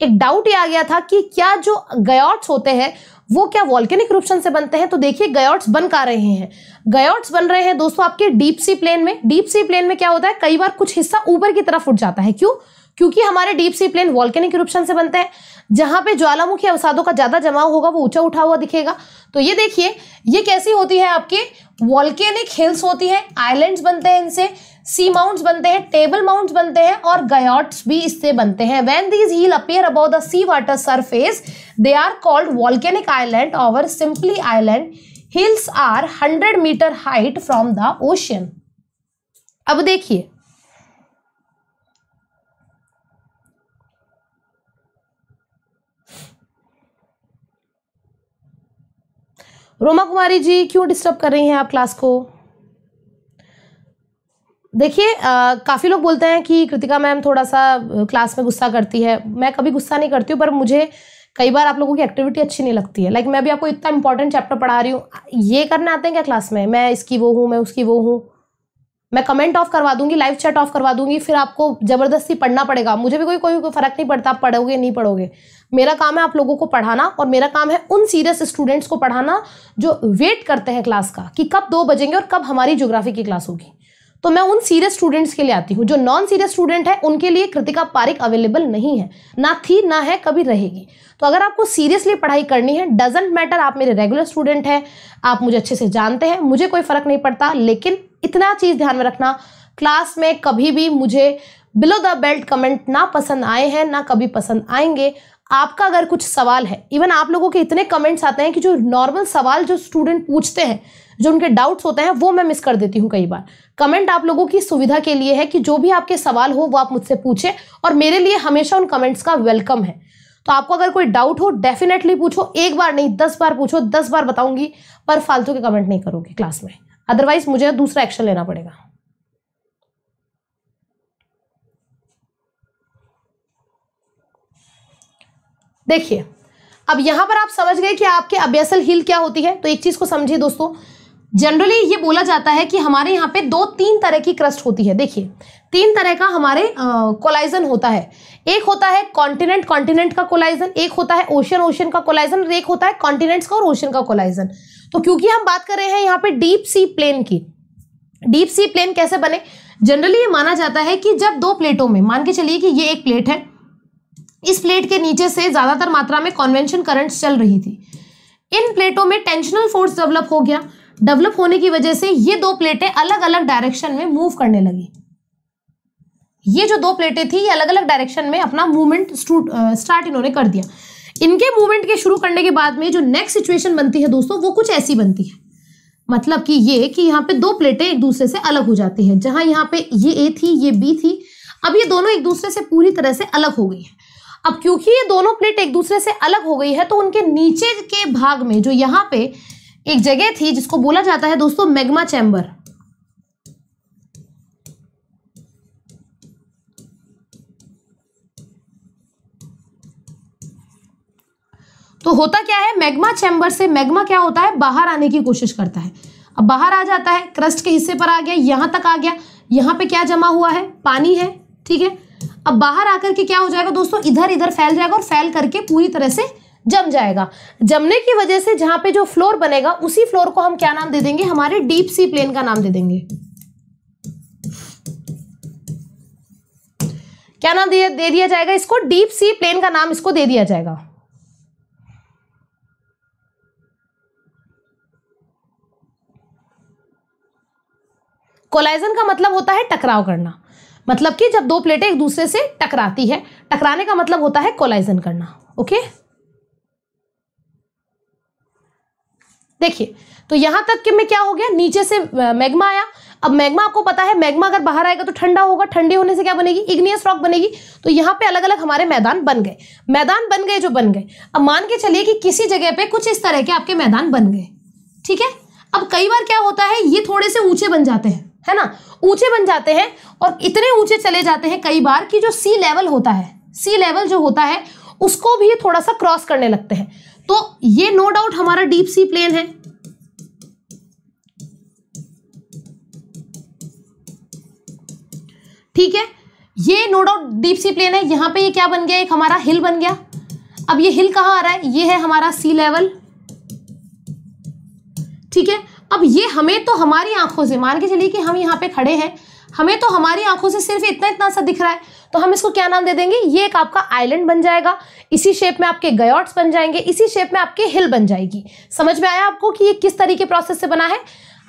एक डाउट ये आ गया था कि क्या जो गयोट्स होते हैं वो क्या वॉल्केनिक रूपशन से बनते हैं तो देखिए गयोट्स बन का रहे हैं गयोट्स बन रहे हैं दोस्तों आपके डीप सी प्लेन में डीप सी प्लेन में क्या होता है कई बार कुछ हिस्सा ऊपर की तरफ उठ जाता है क्यों क्योंकि हमारे deep sea plain volcanic eruption से बनते हैं जहां पे ज्वालामुखी अवसादों का ज्यादा जमाव होगा वो ऊंचा उठा हुआ दिखेगा तो ये देखिए ये कैसी होती है आपकी वॉल्केनिक हिल्स होती है आइलैंड्स बनते हैं इनसे सी माउंट्स बनते हैं टेबल माउंट्स बनते हैं और गयोट्स भी इससे बनते हैं when these hill appear about the sea water surface they are called volcanic island और simply island hills are hundred metre height from the ocean अब देखिए रोमा कुमारी जी क्यों डिस्टर्ब कर रही हैं आप क्लास को देखिए काफ़ी लोग बोलते हैं कि कृतिका मैम थोड़ा सा क्लास में गुस्सा करती है मैं कभी गुस्सा नहीं करती हूँ पर मुझे कई बार आप लोगों की एक्टिविटी अच्छी नहीं लगती है लाइक like, मैं भी आपको इतना इंपॉर्टेंट चैप्टर पढ़ा रही हूँ ये करने आते हैं क्या क्लास में मैं इसकी वो हूँ मैं उसकी वो हूँ मैं कमेंट ऑफ करवा दूंगी लाइव चैट ऑफ करवा दूंगी फिर आपको ज़बरदस्ती पढ़ना पड़ेगा मुझे भी कोई कोई फ़र्क नहीं पड़ता आप पढ़ोगे नहीं पढ़ोगे मेरा काम है आप लोगों को पढ़ाना और मेरा काम है उन सीरियस स्टूडेंट्स को पढ़ाना जो वेट करते हैं क्लास का कि कब दो बजेंगे और कब हमारी ज्योग्राफी की क्लास होगी तो मैं उन सीरियस स्टूडेंट्स के लिए आती हूँ जो नॉन सीरियस स्टूडेंट है उनके लिए कृतिका पारिक अवेलेबल नहीं है ना थी ना है कभी रहेगी तो अगर आपको सीरियसली पढ़ाई करनी है डजेंट मैटर आप मेरे रेगुलर स्टूडेंट हैं आप मुझे अच्छे से जानते हैं मुझे कोई फ़र्क नहीं पड़ता लेकिन इतना चीज़ ध्यान में रखना क्लास में कभी भी मुझे बिलो द बेल्ट कमेंट ना पसंद आए हैं ना कभी पसंद आएंगे आपका अगर कुछ सवाल है इवन आप लोगों के इतने कमेंट्स आते हैं कि जो नॉर्मल सवाल जो स्टूडेंट पूछते हैं जो उनके डाउट्स होते हैं वो मैं मिस कर देती हूँ कई बार कमेंट आप लोगों की सुविधा के लिए है कि जो भी आपके सवाल हो वो आप मुझसे पूछें और मेरे लिए हमेशा उन कमेंट्स का वेलकम है तो आपको अगर कोई डाउट हो डेफिनेटली पूछो एक बार नहीं दस बार पूछो दस बार बताऊंगी पर फालतू के कमेंट नहीं करोगे क्लास में अदरवाइज मुझे दूसरा एक्शन लेना पड़ेगा देखिए अब यहां पर आप समझ गए कि आपके अभ्यसल हिल क्या होती है तो एक चीज़ को समझिए दोस्तों जनरली ये बोला जाता है कि हमारे यहाँ पे दो तीन तरह की क्रस्ट होती है देखिए तीन तरह का हमारे कोलाइजन होता है एक होता है कॉन्टिनेंट कॉन्टिनेंट का कोलाइजन एक होता है ओशन ओशन का कोलाइजन और एक होता है कॉन्टिनेंट्स का और ओशन का कोलाइजन तो क्योंकि हम बात कर रहे हैं यहाँ पे डीप सी प्लेन की डीप सी प्लेन कैसे बने जनरली ये माना जाता है कि जब दो प्लेटों में मान के चलिए कि ये एक प्लेट है इस प्लेट के नीचे से ज़्यादातर मात्रा में कॉन्वेंशन करंट चल रही थी इन प्लेटों में टेंशनल फोर्स डेवलप हो गया डेवलप होने की वजह से ये दो प्लेटें अलग अलग डायरेक्शन में मूव करने लगी ये जो दो प्लेटें थी ये अलग अलग डायरेक्शन में अपना मूवमेंट स्टार्ट इन्होंने कर दिया इनके मूवमेंट के शुरू करने के बाद में जो नेक्स्ट सिचुएशन बनती है दोस्तों वो कुछ ऐसी बनती है मतलब कि ये कि यहाँ पे दो प्लेटें एक दूसरे से अलग हो जाती हैं जहाँ यहाँ पे ये ए थी ये बी थी अब ये दोनों एक दूसरे से पूरी तरह से अलग हो गई है अब क्योंकि ये दोनों प्लेट एक दूसरे से अलग हो गई है तो उनके नीचे के भाग में जो यहां पे एक जगह थी जिसको बोला जाता है दोस्तों मैग्मा चैम्बर तो होता क्या है मैग्मा चैम्बर से मैग्मा क्या होता है बाहर आने की कोशिश करता है अब बाहर आ जाता है क्रस्ट के हिस्से पर आ गया यहां तक आ गया यहां पे क्या जमा हुआ है पानी है ठीक है अब बाहर आकर के क्या हो जाएगा दोस्तों इधर इधर फैल जाएगा और फैल करके पूरी तरह से जम जाएगा जमने की वजह से जहां पे जो फ्लोर बनेगा उसी फ्लोर को हम क्या नाम दे देंगे हमारे डीप सी प्लेन का नाम दे देंगे क्या नाम दे, दे दिया जाएगा इसको डीप सी प्लेन का नाम इसको दे दिया जाएगा कोलाइजन का मतलब होता है टकराव करना मतलब कि जब दो प्लेटें एक दूसरे से टकराती है टकराने का मतलब होता है कोलाइजन करना ओके देखिए तो यहां तक कि में क्या हो गया नीचे से मैग्मा आया अब मैग्मा आपको पता है मैग्मा अगर बाहर आएगा तो ठंडा होगा ठंडे होने से क्या बनेगी इग्नियस रॉक बनेगी तो यहाँ पे अलग अलग हमारे मैदान बन गए मैदान बन गए जो बन गए अब मान के चलिए कि किसी जगह पे कुछ इस तरह के आपके मैदान बन गए ठीक है अब कई बार क्या होता है ये थोड़े से ऊंचे बन जाते हैं है ना ऊंचे बन जाते हैं और इतने ऊंचे चले जाते हैं कई बार कि जो सी लेवल होता है सी लेवल जो होता है उसको भी थोड़ा सा क्रॉस करने लगते हैं तो ये नो डाउट हमारा डीप सी प्लेन है ठीक है ये no doubt deep sea plain है यहां पे ये क्या बन गया एक हमारा हिल बन गया अब ये हिल कहां आ रहा है ये है हमारा सी लेवल ठीक है अब ये हमें तो हमारी आंखों से मान के चलिए कि हम यहाँ पे खड़े हैं हमें तो हमारी आंखों से सिर्फ इतना इतना सा दिख रहा है तो हम इसको क्या नाम दे देंगे ये एक आपका आइलैंड बन जाएगा इसी शेप में आपके गयॉट्स बन जाएंगे इसी शेप में आपके हिल बन जाएगी समझ में आया आपको कि ये किस तरीके प्रोसेस से बना है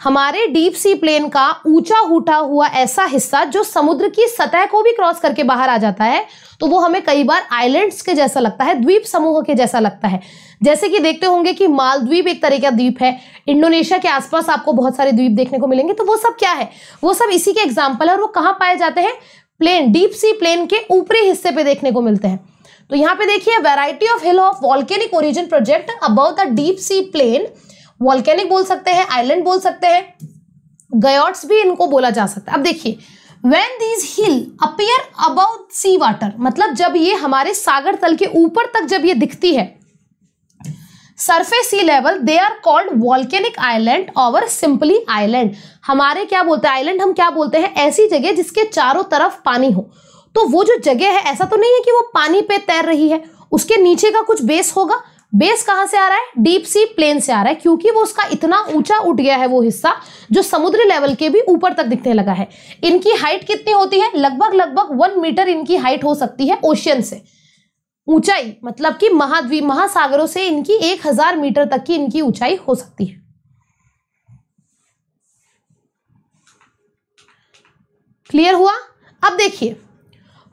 हमारे डीप सी प्लेन का ऊंचा उठा हुआ ऐसा हिस्सा जो समुद्र की सतह को भी क्रॉस करके बाहर आ जाता है तो वो हमें कई बार आइलैंड्स के जैसा लगता है द्वीप समूह के जैसा लगता है जैसे कि देखते होंगे कि मालद्वीप एक तरह का द्वीप है इंडोनेशिया के आसपास आपको बहुत सारे द्वीप देखने को मिलेंगे तो वो सब क्या है वो सब इसी के एग्जाम्पल है और वो कहाँ पाए जाते हैं प्लेन डीप सी प्लेन के ऊपरी हिस्से पे देखने को मिलते हैं तो यहाँ पे देखिए variety of hill of volcanic origin project about the deep sea plain volcanic बोल सकते हैं आइलैंड बोल सकते हैं गयोट्स भी इनको बोला जा सकता है अब देखिए when these hill appear about sea water मतलब जब ये हमारे सागर तल के ऊपर तक जब ये दिखती है surface sea level they are called volcanic island और सिंपली आइलैंड हमारे क्या बोलते हैं आइलैंड हम क्या बोलते हैं ऐसी जगह जिसके चारों तरफ पानी हो तो वो जो जगह है ऐसा तो नहीं है कि वो पानी पे तैर रही है उसके नीचे का कुछ बेस होगा बेस कहां से आ रहा है डीप सी प्लेन से आ रहा है क्योंकि वो उसका इतना ऊंचा उठ गया है वो हिस्सा जो समुद्र लेवल के भी ऊपर तक दिखने लगा है इनकी हाइट कितनी होती है लगभग लगभग वन मीटर इनकी हाइट हो सकती है ओशियन से ऊंचाई मतलब कि महाद्वीप महासागरों से इनकी एक हजार मीटर तक की इनकी ऊंचाई हो सकती है क्लियर हुआ अब देखिए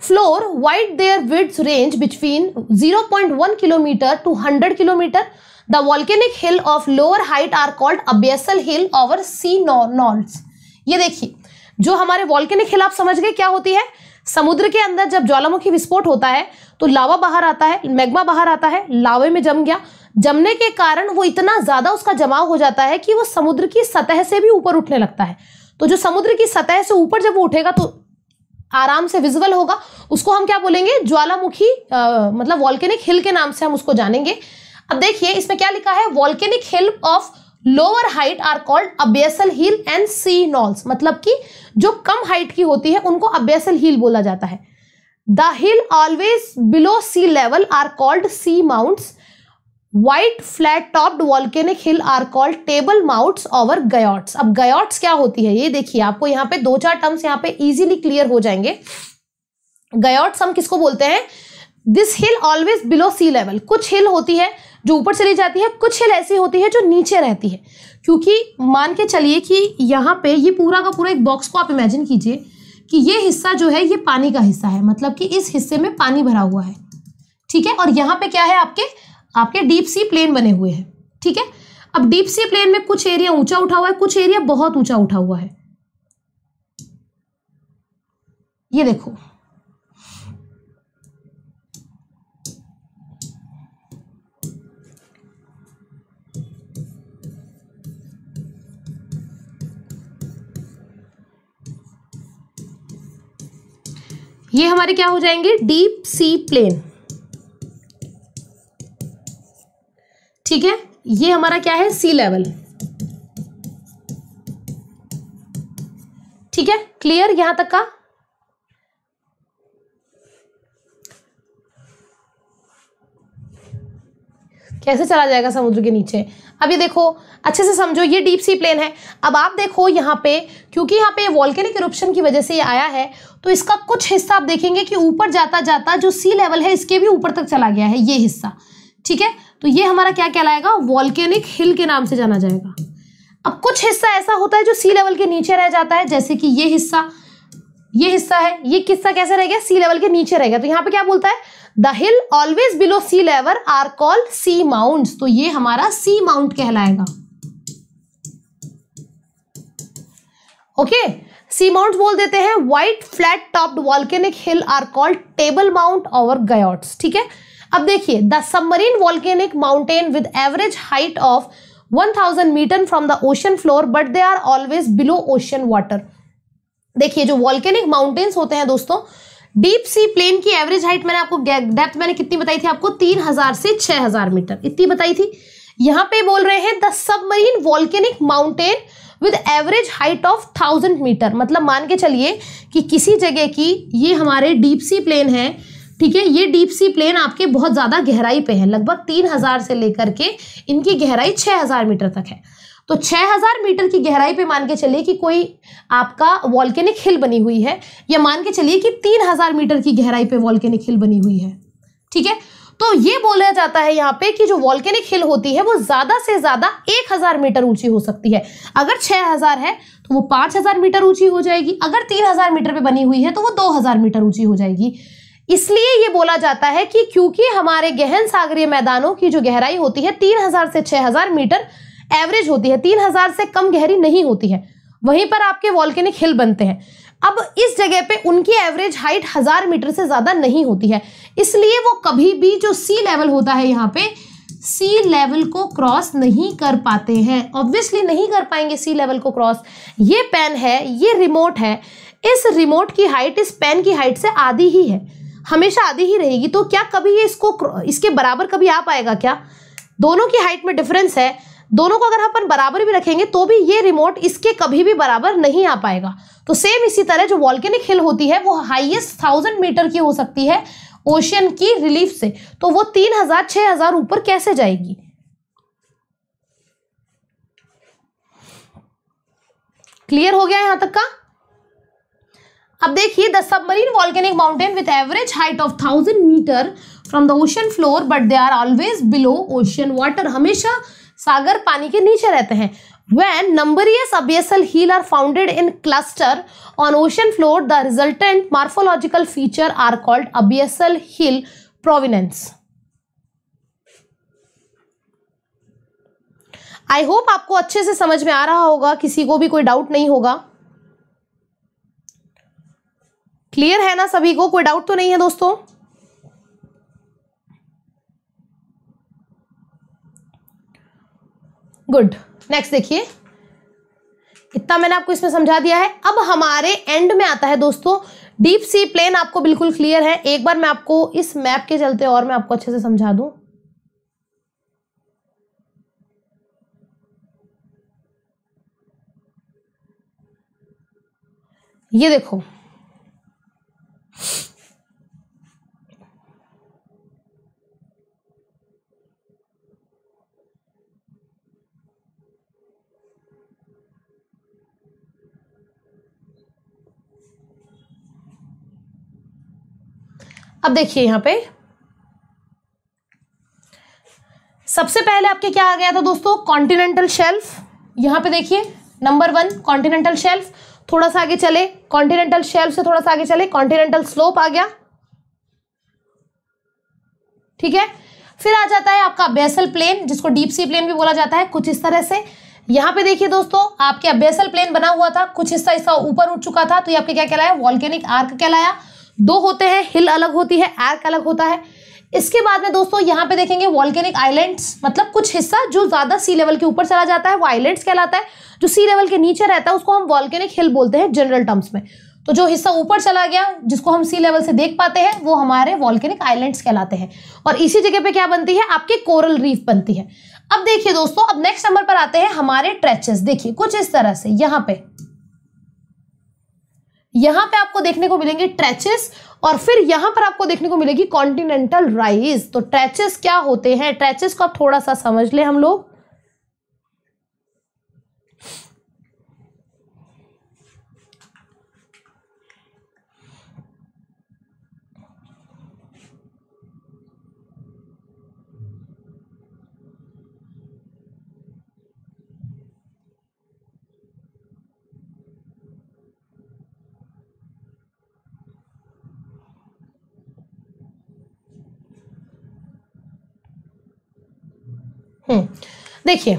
floor wide their widths range between 0.1 kilometre to 100 kilometre the volcanic hill of lower height are called abyssal hill or sea knolls. ये देखिए जो हमारे वॉल्केनिक हिल आप समझ गए क्या होती है समुद्र के अंदर जब ज्वालामुखी विस्फोट होता है तो लावा बाहर आता है मैग्मा बाहर आता है लावे में जम गया जमने के कारण वो इतना ज़्यादा उसका जमाव हो जाता है कि वो समुद्र की सतह से भी ऊपर उठने लगता है तो जो समुद्र की सतह से ऊपर जब वो उठेगा तो आराम से विजुअल होगा उसको हम क्या बोलेंगे ज्वालामुखी मतलब वॉल्केनिक हिल के नाम से हम उसको जानेंगे अब देखिए इसमें क्या लिखा है volcanic hill of lower height are called abyssal hill and sea knolls मतलब कि जो कम हाइट की होती है उनको अबेसल हिल बोला जाता है the hill always below sea level are called sea mounts white flat topped volcanic hill are called table mounts over guyots अब गयॉट्स क्या होती है ये देखिए आपको यहाँ पे दो चार टर्म्स यहाँ पे इजीली क्लियर हो जाएंगे गयॉट्स हम किसको बोलते हैं this hill always below sea level कुछ हिल होती है जो ऊपर चली जाती है कुछ हिल ऐसी होती है जो नीचे रहती है क्योंकि मान के चलिए कि यहाँ पे ये पूरा का पूरा एक बॉक्स को आप इमेजिन कीजिए कि ये हिस्सा जो है ये पानी का हिस्सा है मतलब कि इस हिस्से में पानी भरा हुआ है ठीक है और यहाँ पे क्या है आपके आपके डीप सी प्लेन बने हुए हैं ठीक है अब डीप सी प्लेन में कुछ एरिया ऊंचा उठा हुआ है कुछ एरिया बहुत ऊंचा उठा हुआ है ये देखो ये हमारे क्या हो जाएंगे डीप सी प्लेन ठीक है ये हमारा क्या है सी लेवल ठीक है क्लियर यहां तक का कैसे चला जाएगा समुद्र के नीचे अब ये देखो अच्छे से समझो ये डीप सी प्लेन है अब आप देखो यहाँ पे क्योंकि यहाँ पे वॉल्केनिक इरप्शन की वजह से ये आया है तो इसका कुछ हिस्सा आप देखेंगे कि ऊपर जाता जाता जो सी लेवल है इसके भी ऊपर तक चला गया है ये हिस्सा ठीक है तो ये हमारा क्या कहलाएगा वॉल्केनिक हिल के नाम से जाना जाएगा अब कुछ हिस्सा ऐसा होता है जो सी लेवल के नीचे रह जाता है जैसे कि ये हिस्सा ये हिस्सा है ये किस्सा कैसे रह गया सी लेवल के नीचे रह गया तो यहाँ पे क्या बोलता है the hill always below sea level are called sea mount तो ये हमारा सी माउंट कहलाएगा ओके सी माउंट बोल देते हैं white flat topped volcanic hill are called table mount और गयॉट्स ठीक है अब देखिए the submarine volcanic mountain with average height of 1000 metre from the ocean floor but they are always below ocean water देखिए जो वॉल्केनिक माउंटेन्स होते हैं दोस्तों डीप सी प्लेन की एवरेज हाइट मैंने आपको डेप्थ मैंने कितनी बताई थी आपको तीन हजार से छह हजार मीटर इतनी बताई थी यहां पे बोल रहे हैं the submarine volcanic mountain with average height of thousand metre मतलब मान के चलिए कि किसी जगह की ये हमारे डीप सी प्लेन है ठीक है ये डीप सी प्लेन आपके बहुत ज़्यादा गहराई पे है लगभग तीन हज़ार से लेकर के इनकी गहराई छः हज़ार मीटर तक है तो हजार मीटर की गहराई पे मान के चलिए कि कोई आपका वॉल्केनिक हिल बनी हुई है या मान के चलिए कि तीन हजार मीटर की गहराई पे वॉल्केनिक हिल बनी हुई है ठीक है तो ये बोला जाता है यहाँ पे कि जो वॉल्केनिक हिल होती है वो ज़्यादा से ज़्यादा एक हजार मीटर ऊंची हो सकती है अगर हजार है तो वो हजार मीटर ऊंची हो जाएगी अगर हजार मीटर पे बनी हुई है तो वो हजार मीटर ऊंची हो जाएगी इसलिए ये बोला जाता है कि क्योंकि हमारे गहन सागरीय मैदानों की जो गहराई होती है 3000 से 6000 मीटर एवरेज होती है 3000 से कम गहरी नहीं होती है वहीं पर आपके वॉल्केनिक हिल बनते हैं अब इस जगह पे उनकी एवरेज हाइट हजार मीटर से ज्यादा नहीं होती है इसलिए वो कभी भी जो सी लेवल होता है यहाँ पे सी लेवल को क्रॉस नहीं कर पाते हैं ऑब्वियसली नहीं कर पाएंगे सी लेवल को क्रॉस ये पेन है ये रिमोट है इस रिमोट की हाइट इस पेन की हाइट से आधी ही है हमेशा आधी ही रहेगी तो क्या कभी ये इसको इसके बराबर कभी आ पाएगा क्या दोनों की हाइट में डिफरेंस है दोनों को अगर अपन बराबर भी रखेंगे तो भी ये रिमोट इसके कभी भी बराबर नहीं आ पाएगा तो सेम इसी तरह जो वॉल्केनिक हिल होती है वो हाइएस्ट थाउजेंड मीटर की हो सकती है ओशियन की रिलीफ से तो वो तीन हजार छह हजार ऊपर कैसे जाएगी क्लियर हो गया यहां तक का अब देखिए the submarine volcanic mountain with average height of thousand metre from the ocean floor but they are always below ocean water हमेशा सागर पानी के नीचे रहते हैं when numerous abyssal hill are founded in cluster on ocean floor the resultant morphological feature are called abyssal hill provinces I hope आपको अच्छे से समझ में आ रहा होगा किसी को भी कोई डाउट नहीं होगा क्लियर है ना सभी को कोई डाउट तो नहीं है दोस्तों गुड नेक्स्ट देखिए इतना मैंने आपको इसमें समझा दिया है अब हमारे एंड में आता है दोस्तों डीप सी प्लेन आपको बिल्कुल क्लियर है एक बार मैं आपको इस मैप के चलते और मैं आपको अच्छे से समझा दूं ये देखो अब देखिए यहां पे सबसे पहले आपके क्या आ गया था दोस्तों कॉन्टिनेंटल शेल्फ यहां पे देखिए नंबर वन कॉन्टिनेंटल शेल्फ थोड़ा सा आगे चले कॉन्टिनेंटल शेल्फ से थोड़ा सा आगे चले कॉन्टिनेंटल स्लोप आ गया ठीक है फिर आ जाता है आपका बेसल प्लेन जिसको डीप सी प्लेन भी बोला जाता है कुछ इस तरह से यहां पे देखिए दोस्तों आपके बेसल प्लेन बना हुआ था कुछ हिस्सा हिस्सा ऊपर उठ चुका था तो ये आपके क्या कहलाया वॉल्केनिक आर्क कहलाया दो होते हैं हिल अलग होती है एर्क अलग होता है इसके बाद में दोस्तों यहाँ पे देखेंगे वॉल्केनिक आइलैंड्स मतलब कुछ हिस्सा जो ज़्यादा सी लेवल के ऊपर चला जाता है वो आइलैंड्स कहलाता है जो सी लेवल के नीचे रहता है उसको हम वॉल्केनिक हिल बोलते हैं जनरल टर्म्स में तो जो हिस्सा ऊपर चला गया जिसको हम सी लेवल से देख पाते हैं वो हमारे वॉल्केनिक आइलैंड्स कहलाते हैं और इसी जगह पे क्या बनती है आपकी कोरल रीफ बनती है अब देखिए दोस्तों अब नेक्स्ट नंबर पर आते हैं हमारे ट्रेचेस देखिए कुछ इस तरह से यहाँ पे यहां पे आपको देखने को मिलेंगे ट्रेचेस और फिर यहां पर आपको देखने को मिलेगी कॉन्टिनेंटल राइज तो ट्रेचेस क्या होते हैं ट्रेचेस को आप थोड़ा सा समझ ले हम लोग हम्म, देखिए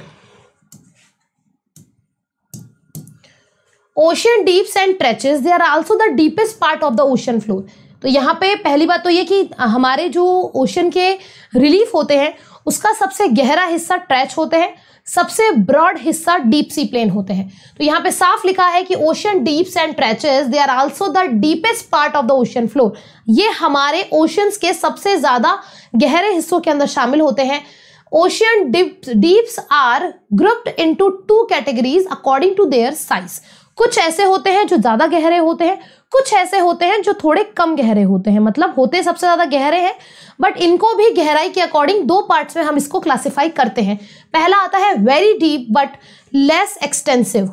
ocean deeps and trenches they are also the deepest part of the ocean floor तो यहाँ पे पहली बात तो ये कि हमारे जो ओशन के रिलीफ होते हैं उसका सबसे गहरा हिस्सा ट्रैच होते हैं सबसे ब्रॉड हिस्सा डीप सी प्लेन होते हैं तो यहाँ पे साफ लिखा है कि ocean deeps and trenches they are also the deepest part of the ocean floor ये हमारे ओशंस के सबसे ज़्यादा गहरे हिस्सों के अंदर शामिल होते हैं ocean deeps, deeps are grouped into two categories according to their size कुछ ऐसे होते हैं जो ज्यादा गहरे होते हैं कुछ ऐसे होते हैं जो थोड़े कम गहरे होते हैं मतलब होते सबसे ज़्यादा गहरे हैं बट इनको भी गहराई के अकॉर्डिंग दो पार्ट्स में हम इसको क्लासिफाई करते हैं पहला आता है very deep but less extensive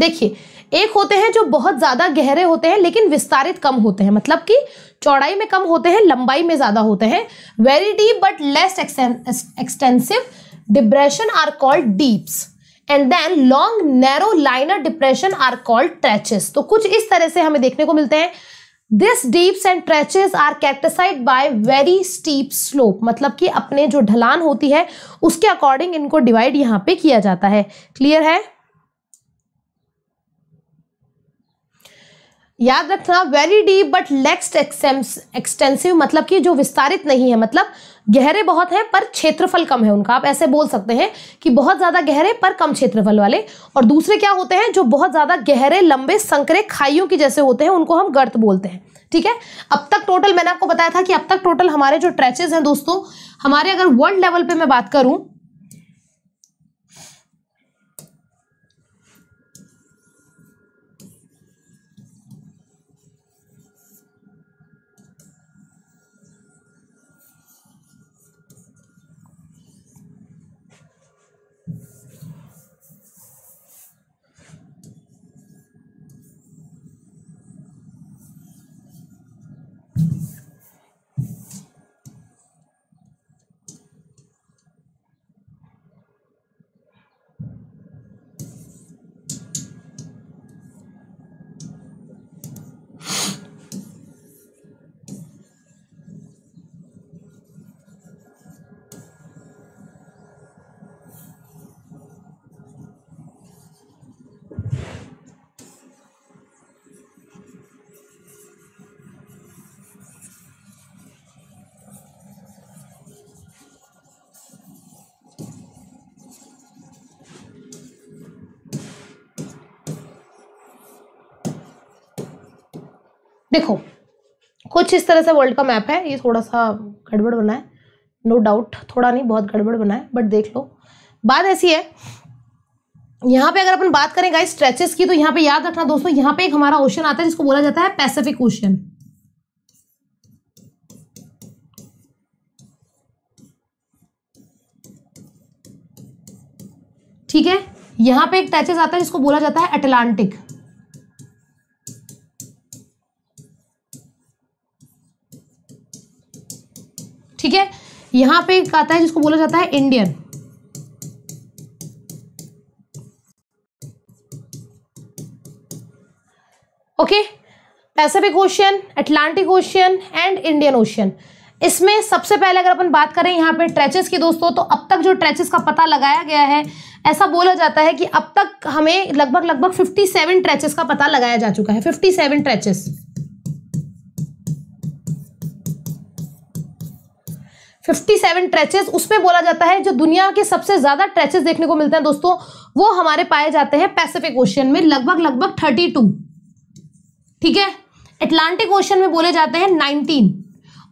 देखिए एक होते हैं जो बहुत ज़्यादा गहरे होते हैं लेकिन विस्तारित कम होते हैं मतलब कि चौड़ाई में कम होते हैं लंबाई में ज़्यादा होते हैं very deep but less extensive depression are called deeps and then long narrow linear depression are called trenches तो कुछ इस तरह से हमें देखने को मिलते हैं this deeps and trenches are characterised by very steep slope मतलब कि अपने जो ढलान होती है उसके अकॉर्डिंग इनको डिवाइड यहाँ पे किया जाता है क्लियर है याद रखना very deep but less extensive मतलब कि जो विस्तारित नहीं है मतलब गहरे बहुत हैं पर क्षेत्रफल कम है उनका आप ऐसे बोल सकते हैं कि बहुत ज़्यादा गहरे पर कम क्षेत्रफल वाले और दूसरे क्या होते हैं जो बहुत ज़्यादा गहरे लंबे संकरे खाइयों के जैसे होते हैं उनको हम गर्त बोलते हैं ठीक है अब तक टोटल मैंने आपको बताया था कि अब तक टोटल हमारे जो ट्रेचेज हैं दोस्तों हमारे अगर वर्ल्ड लेवल पर मैं बात करूँ देखो कुछ इस तरह से वर्ल्ड का मैप है ये थोड़ा सा गड़बड़ बना है नो डाउट थोड़ा नहीं बहुत गड़बड़ बना है बट देख लो बात ऐसी है यहाँ पे अगर अपन बात करें गाइस स्ट्रेचेस की तो यहाँ पे याद रखना दोस्तों यहाँ पे एक हमारा ओशन आता है जिसको बोला जाता है पैसिफिक ओशन ठीक है यहाँ पे एक टैचेस आता है जिसको बोला जाता है अटलांटिक यहाँ पे एक आता है जिसको बोला जाता है Indian okay Pacific ocean Atlantic ocean and Indian ocean इसमें सबसे पहले अगर अपन बात करें यहाँ पे ट्रेचेस की दोस्तों तो अब तक जो ट्रेचेस का पता लगाया गया है ऐसा बोला जाता है कि अब तक हमें लगभग लगभग 57 ट्रेचेस का पता लगाया जा चुका है 57 ट्रेचेस फिफ्टी सेवन ट्रेचेस उसमें बोला जाता है जो दुनिया के सबसे ज़्यादा ट्रेचेस देखने को मिलते हैं दोस्तों वो हमारे पाए जाते हैं पैसिफिक ओशियन में लगभग लगभग थर्टी टू ठीक है अटलांटिक ओशियन में बोले जाते हैं नाइनटीन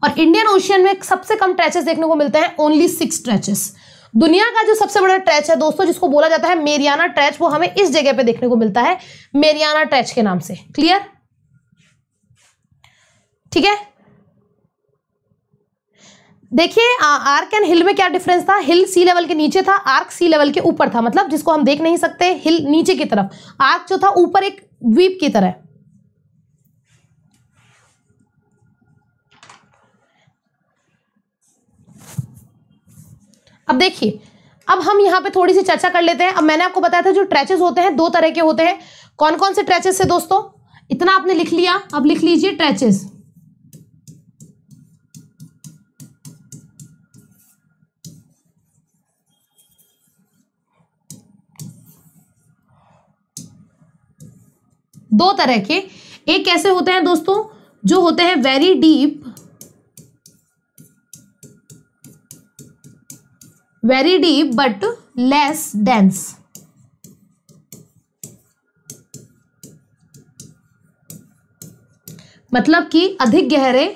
और इंडियन ओशियन में सबसे कम ट्रेचेस देखने को मिलते हैं ओनली सिक्स ट्रेचेस दुनिया का जो सबसे बड़ा ट्रैच है दोस्तों जिसको बोला जाता है मेरियाना ट्रैच वो हमें इस जगह पे देखने को मिलता है मेरियाना ट्रैच के नाम से क्लियर ठीक है देखिए आर्क एंड हिल में क्या डिफरेंस था हिल सी लेवल के नीचे था आर्क सी लेवल के ऊपर था मतलब जिसको हम देख नहीं सकते हिल नीचे की तरफ आर्क जो था ऊपर एक द्वीप की तरह अब देखिए अब हम यहाँ पे थोड़ी सी चर्चा कर लेते हैं अब मैंने आपको बताया था जो ट्रेचेस होते हैं दो तरह के होते हैं कौन कौन से ट्रेचेस है दोस्तों इतना आपने लिख लिया अब लिख लीजिए ट्रेचेस दो तरह के एक कैसे होते हैं दोस्तों जो होते हैं very deep very deep but less dense मतलब कि अधिक गहरे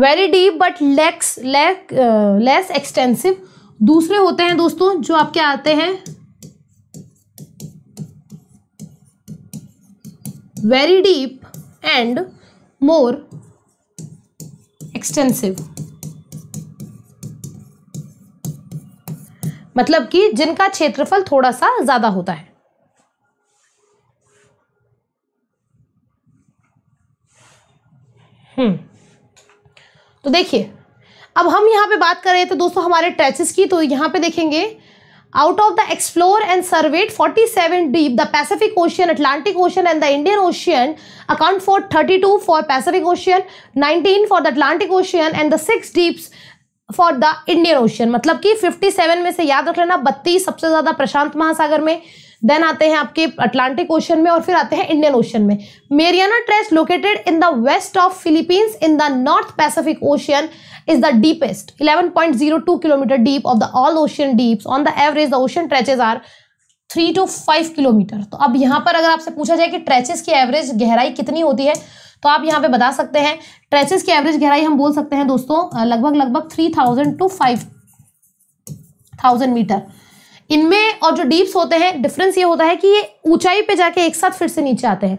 very deep but lakes lake less extensive दूसरे होते हैं दोस्तों जो आपके आते हैं very deep and more extensive मतलब कि जिनका क्षेत्रफल थोड़ा सा ज़्यादा होता है हम्म तो देखिए अब हम यहाँ पे बात कर रहे थे तो दोस्तों हमारे ट्रेचेस की तो यहाँ पे देखेंगे out of the explore and surveyed 47 deep the Pacific ocean Atlantic ocean and the Indian ocean account for thirty two for Pacific ocean 19 for the Atlantic ocean and the six deeps for the Indian ocean मतलब कि fifty seven में से याद रख लेना बत्तीस सबसे ज्यादा प्रशांत महासागर में देन आते हैं आपके अटलांटिक ओशन में और फिर आते हैं इंडियन ओशन में Mariana trench located in the west of Philippines in the north Pacific ocean is the deepest 11.02 kilometre deep of the all ocean deeps on the average the ocean trenches are three to five kilometre तो अब यहाँ पर अगर आपसे पूछा जाए कि ट्रेचेस की एवरेज गहराई कितनी होती है तो आप यहाँ पे बता सकते हैं ट्रेचेस की एवरेज गहराई हम बोल सकते हैं दोस्तों लगभग लगभग three thousand to five thousand metre इनमें और जो डीप्स होते हैं डिफरेंस ये होता है कि ये ऊंचाई पे जाके एक साथ फिर से नीचे आते हैं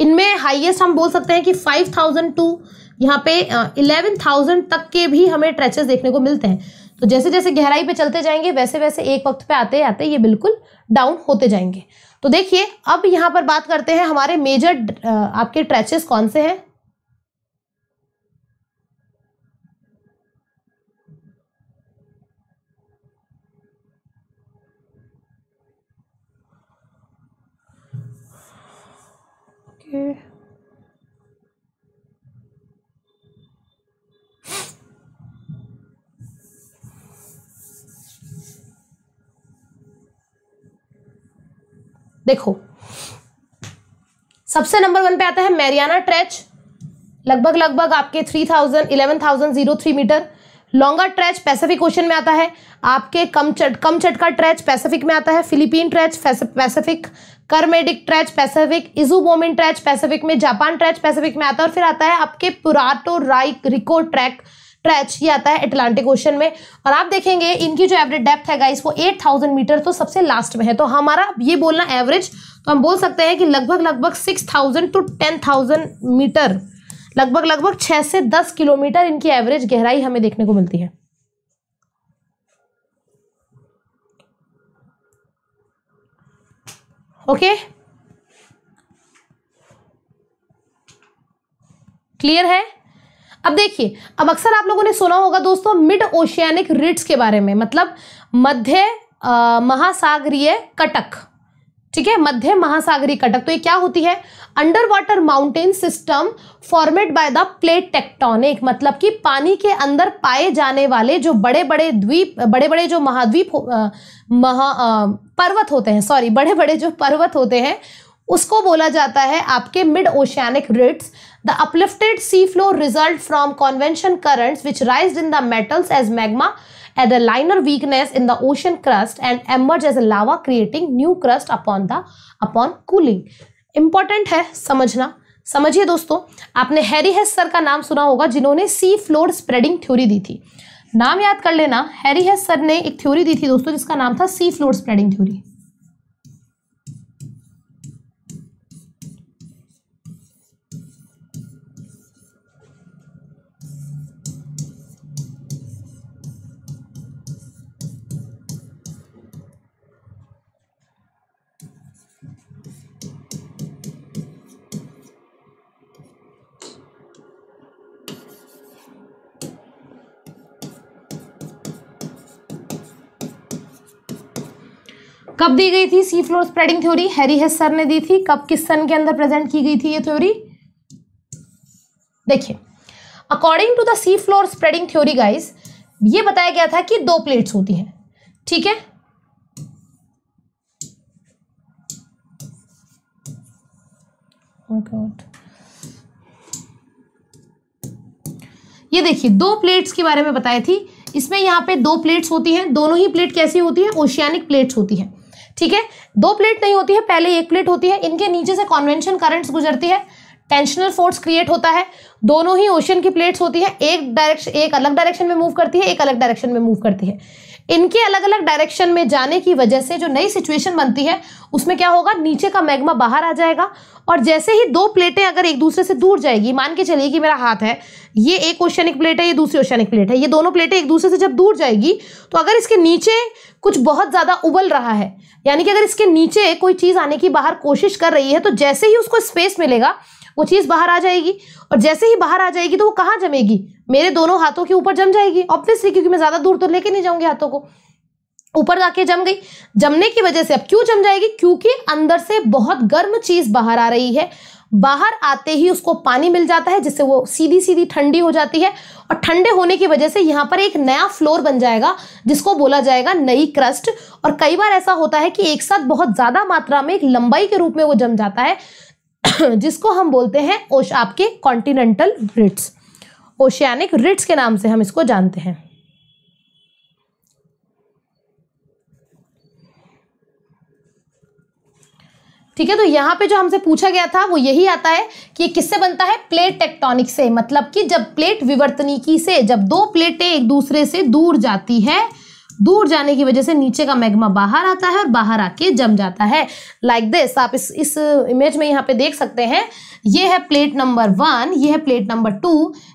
इनमें हाईएस्ट हम बोल सकते हैं कि फाइव थाउजेंड टू यहाँ पे इलेवन थाउजेंड तक के भी हमें ट्रेचेस देखने को मिलते हैं तो जैसे जैसे गहराई पे चलते जाएंगे वैसे वैसे एक वक्त पे आते आते ये बिल्कुल डाउन होते जाएंगे तो देखिए अब यहाँ पर बात करते हैं हमारे मेजर आपके ट्रेचेस कौन से हैं देखो सबसे नंबर वन पे आता है मैरियाना ट्रेच लगभग लगभग आपके three thousand eleven thousand zero three metre longer trench Pacific ocean में आता है आपके कम चट कम ट्रेच पैसिफिक में आता है Philippine trench Pacific Kermadec trench Pacific Izu Bonin trench Pacific में जापान ट्रेच पैसिफिक में आता है और फिर आता है आपके पुराटो राइक रिको ट्रैक ट्रैच ये आता है अटलांटिक ओशन में और आप देखेंगे इनकी जो एवरेज डेप्थ है गाइस वो एट थाउजेंड मीटर तो सबसे लास्ट में है तो हमारा ये बोलना एवरेज तो हम बोल सकते हैं कि लगभग लगभग six thousand two ten thousand metre लगभग लगभग 6 से दस किलोमीटर इनकी एवरेज गहराई हमें देखने को मिलती है ओके क्लियर है अब देखिए अब अक्सर आप लोगों ने सुना होगा दोस्तों मिड ओशियानिक रिट्स के बारे में मतलब मध्य महासागरीय कटक ठीक है मध्य महासागरीय कटक तो ये क्या होती है underwater mountain system formed by the plate tectonic मतलब कि पानी के अंदर पाए जाने वाले जो बड़े बड़े द्वीप बड़े बड़े जो महाद्वीप महा पर्वत होते हैं सॉरी बड़े बड़े जो पर्वत होते हैं उसको बोला जाता है आपके mid oceanic ridges The uplifted seafloor result from convection currents which rise in the metals as magma at a liner weakness in the ocean crust and emerge as a lava creating new crust upon the upon cooling. Important है समझना समझिए दोस्तों आपने Harry Hess sir का नाम सुना होगा जिन्होंने सी फ्लोर स्प्रेडिंग थ्योरी दी थी नाम याद कर लेना हैरी हेस सर ने एक थ्योरी दी थी दोस्तों जिसका नाम था सी फ्लोर स्प्रेडिंग थ्योरी कब दी गई थी sea floor spreading theory Harry Hess sir ने दी थी कब किस सन के अंदर प्रेजेंट की गई थी ये थ्योरी देखिए according to the sea floor spreading theory guys ये बताया गया था कि दो प्लेट्स होती हैं ठीक है oh ये देखिए दो प्लेट्स के बारे में बताई थी इसमें यहाँ पे दो प्लेट्स होती हैं दोनों ही प्लेट कैसी होती है ओशियानिक प्लेट्स होती है ठीक है दो प्लेट नहीं होती है पहले एक प्लेट होती है इनके नीचे से कॉन्वेंशन करंट्स गुजरती है टेंशनल फोर्स क्रिएट होता है दोनों ही ओशन की प्लेट्स होती है एक डायरेक्शन एक अलग डायरेक्शन में मूव करती है एक अलग डायरेक्शन में मूव करती है इनके अलग अलग डायरेक्शन में जाने की वजह से जो नई सिचुएशन बनती है उसमें क्या होगा नीचे का मैग्मा बाहर आ जाएगा और जैसे ही दो प्लेटें अगर एक दूसरे से दूर जाएगी मान के चलिए कि मेरा हाथ है ये एक ओशनिक प्लेट है ये दूसरी ओशनिक प्लेट है ये दोनों प्लेटें एक दूसरे से जब दूर जाएगी तो अगर इसके नीचे कुछ बहुत ज़्यादा उबल रहा है यानी कि अगर इसके नीचे कोई चीज़ आने की बाहर कोशिश कर रही है तो जैसे ही उसको स्पेस मिलेगा वो चीज़ बाहर आ जाएगी और जैसे ही बाहर आ जाएगी तो वो कहाँ जमेगी मेरे दोनों हाथों के ऊपर जम जाएगी ऑब्वियसली क्योंकि मैं ज़्यादा दूर तो लेके नहीं जाऊँगी हाथों को ऊपर जाके जम गई जमने की वजह से अब क्यों जम जाएगी क्योंकि अंदर से बहुत गर्म चीज़ बाहर आ रही है बाहर आते ही उसको पानी मिल जाता है जिससे वो सीधी सीधी ठंडी हो जाती है और ठंडे होने की वजह से यहाँ पर एक नया फ्लोर बन जाएगा जिसको बोला जाएगा नई क्रस्ट और कई बार ऐसा होता है कि एक साथ बहुत ज़्यादा मात्रा में एक लंबाई के रूप में वो जम जाता है जिसको हम बोलते हैं ओश आपके कॉन्टिनेंटल रिट्स ओशियानिक रिट्स के नाम से हम इसको जानते हैं ठीक है तो यहां पे जो हमसे पूछा गया था वो यही आता है कि किससे बनता है प्लेट टेक्टोनिक से मतलब कि जब प्लेट विवर्तनिकी से जब दो प्लेटें एक दूसरे से दूर जाती है दूर जाने की वजह से नीचे का मैग्मा बाहर आता है और बाहर आके जम जाता है लाइक like दिस आप इस इस इमेज में यहाँ पे देख सकते हैं ये है प्लेट नंबर वन ये है प्लेट नंबर टू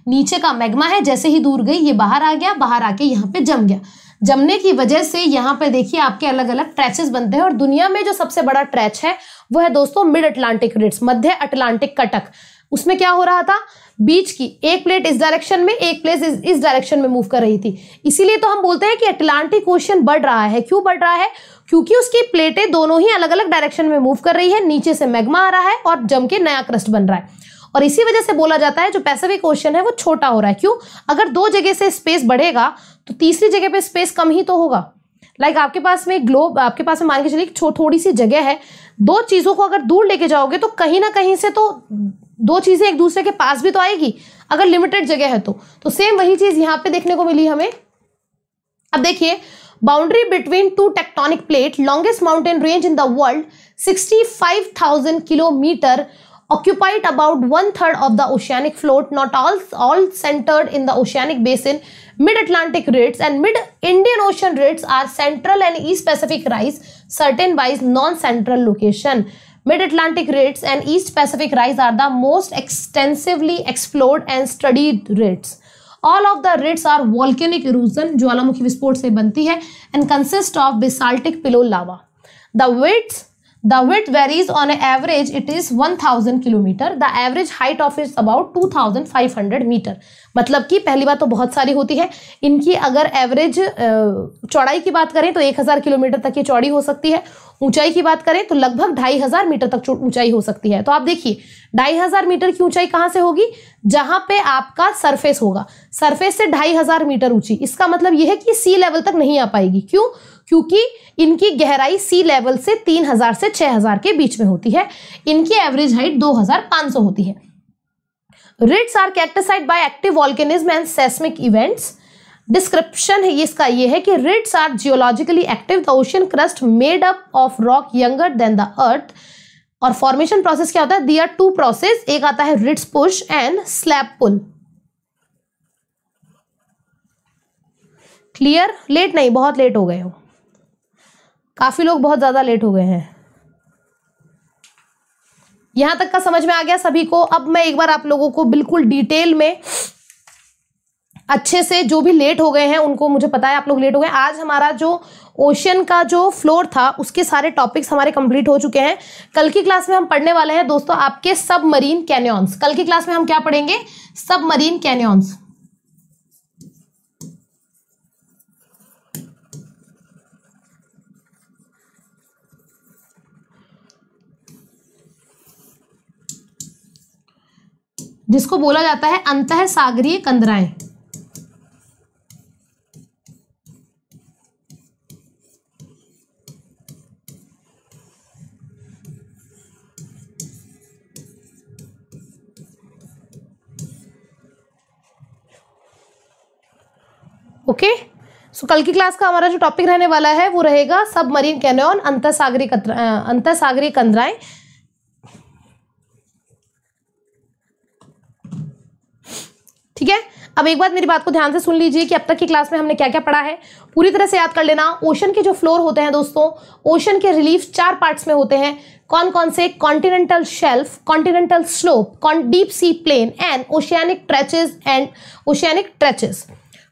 नीचे का मैग्मा है जैसे ही दूर गई ये बाहर आ गया बाहर आके यहाँ पे जम गया जमने की वजह से यहाँ पे देखिए आपके अलग अलग ट्रैचेस बनते हैं और दुनिया में जो सबसे बड़ा ट्रैच है वो है दोस्तों मिड अटलांटिक रिट्स मध्य अटलांटिक कटक उसमें क्या हो रहा था बीच की एक प्लेट इस डायरेक्शन में एक प्लेट इस, डायरेक्शन में मूव कर रही थी इसीलिए तो हम बोलते हैं कि अटलांटिक ओशन बढ़ रहा है क्यों बढ़ रहा है क्योंकि उसकी प्लेटें दोनों ही अलग अलग डायरेक्शन में मूव कर रही है नीचे से मैग्मा आ रहा है और जम के नया क्रस्ट बन रहा है और इसी वजह से बोला जाता है जो पैसिफिक ओशन है वो छोटा हो रहा है क्यों अगर दो जगह से स्पेस बढ़ेगा तो तीसरी जगह पे स्पेस कम ही तो होगा लाइक like आपके पास में ग्लोब आपके पास में मान के चलिए थोड़ी सी जगह है दो चीज़ों को अगर दूर लेके जाओगे तो कहीं ना कहीं से तो दो चीजें एक दूसरे के पास भी तो आएगी अगर लिमिटेड जगह है तो तो सेम वही चीज यहां पे देखने को मिली हमें अब देखिए boundary between two tectonic plate longest mountain range in the world 65,000 kilometre occupied about one third of the oceanic floor not all all centred in the oceanic basin mid Atlantic ridges and mid Indian ocean ridges are central and east Pacific rise certain wise non central location mid Atlantic ridges and east Pacific rise are the most extensively explored and studied ridges all of the rates are volcanic erosion ज्वालामुखी विस्फोट से बनती है and consist of basaltic pillow lava the widths the width varies on average it is is thousand kilometre the average height of is about two thousand five hundred metre मतलब कि पहली बात तो बहुत सारी होती है इनकी अगर एवरेज चौड़ाई की बात करें तो एक हज़ार किलोमीटर तक ये चौड़ी हो सकती है ऊंचाई की बात करें तो लगभग ढाई हजार मीटर तक ऊंचाई हो सकती है तो आप देखिए ढाई हजार मीटर की ऊंचाई कहाँ से होगी जहां पे आपका सरफेस होगा सरफेस से ढाई हजार मीटर ऊंची इसका मतलब यह है कि सी लेवल तक नहीं आ पाएगी क्यों क्योंकि इनकी गहराई सी लेवल से तीन हजार से छह हजार के बीच में होती है इनकी एवरेज हाइट दो हजार पांच सौ होती है ridges are characterised by active volcanism and seismic events description है इसका ये है कि ridges are geologically active the ocean crust made up of rock younger than the earth और फॉर्मेशन प्रोसेस क्या होता है दी आर टू प्रोसेस एक आता है ridges push and slab pull clear late नहीं बहुत लेट हो गए हो काफी लोग बहुत ज्यादा लेट हो गए हैं यहां तक का समझ में आ गया सभी को अब मैं एक बार आप लोगों को बिल्कुल डिटेल में अच्छे से जो भी लेट हो गए हैं उनको मुझे पता है आप लोग लेट हो गए आज हमारा जो ओशन का जो फ्लोर था उसके सारे टॉपिक्स हमारे कंप्लीट हो चुके हैं कल की क्लास में हम पढ़ने वाले हैं दोस्तों आपके सब मरीन कैन्यॉन्स कल की क्लास में हम क्या पढ़ेंगे सब मरीन कैन्यॉन्स जिसको बोला जाता है अंतः सागरीय कंदराएं ओके सो कल की क्लास का हमारा जो टॉपिक रहने वाला है वो रहेगा सब मरीन कैनोन अंतर सागरी अंतर सागरी कंदराएं ठीक है अब एक बात मेरी बात को ध्यान से सुन लीजिए कि अब तक की क्लास में हमने क्या क्या पढ़ा है पूरी तरह से याद कर लेना ओशन के जो फ्लोर होते हैं दोस्तों ओशन के रिलीफ चार पार्ट्स में होते हैं कौन कौन से continental shelf continental slope deep sea plain and oceanic trenches and oceanic trenches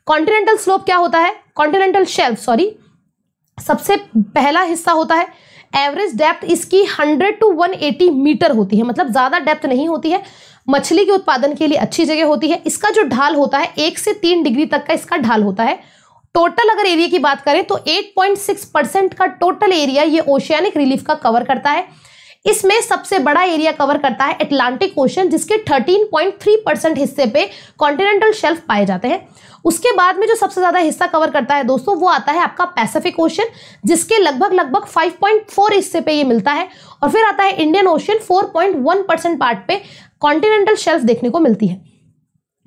continental slope क्या होता है कॉन्टिनेंटल शेल्फ सॉरी सबसे पहला हिस्सा होता है एवरेज डेप्थ इसकी 100 टू 180 मीटर होती है मतलब ज़्यादा डेप्थ नहीं होती है मछली के उत्पादन के लिए अच्छी जगह होती है इसका जो ढाल होता है एक से तीन डिग्री तक का इसका ढाल होता है टोटल अगर एरिया की बात करें तो 8.6 परसेंट का टोटल एरिया ये ओशियानिक रिलीफ का कवर करता है इसमें सबसे बड़ा एरिया कवर करता है अटलांटिक ओशन जिसके 13.3 परसेंट हिस्से पे कॉन्टिनेंटल शेल्फ पाए जाते हैं उसके बाद में जो सबसे ज़्यादा हिस्सा कवर करता है दोस्तों वो आता है आपका पैसिफिक ओशन जिसके लगभग लगभग 5.4 हिस्से पे ये मिलता है और फिर आता है इंडियन ओशन 4.1 परसेंट पार्ट पे कॉन्टिनेंटल शेल्फ देखने को मिलती है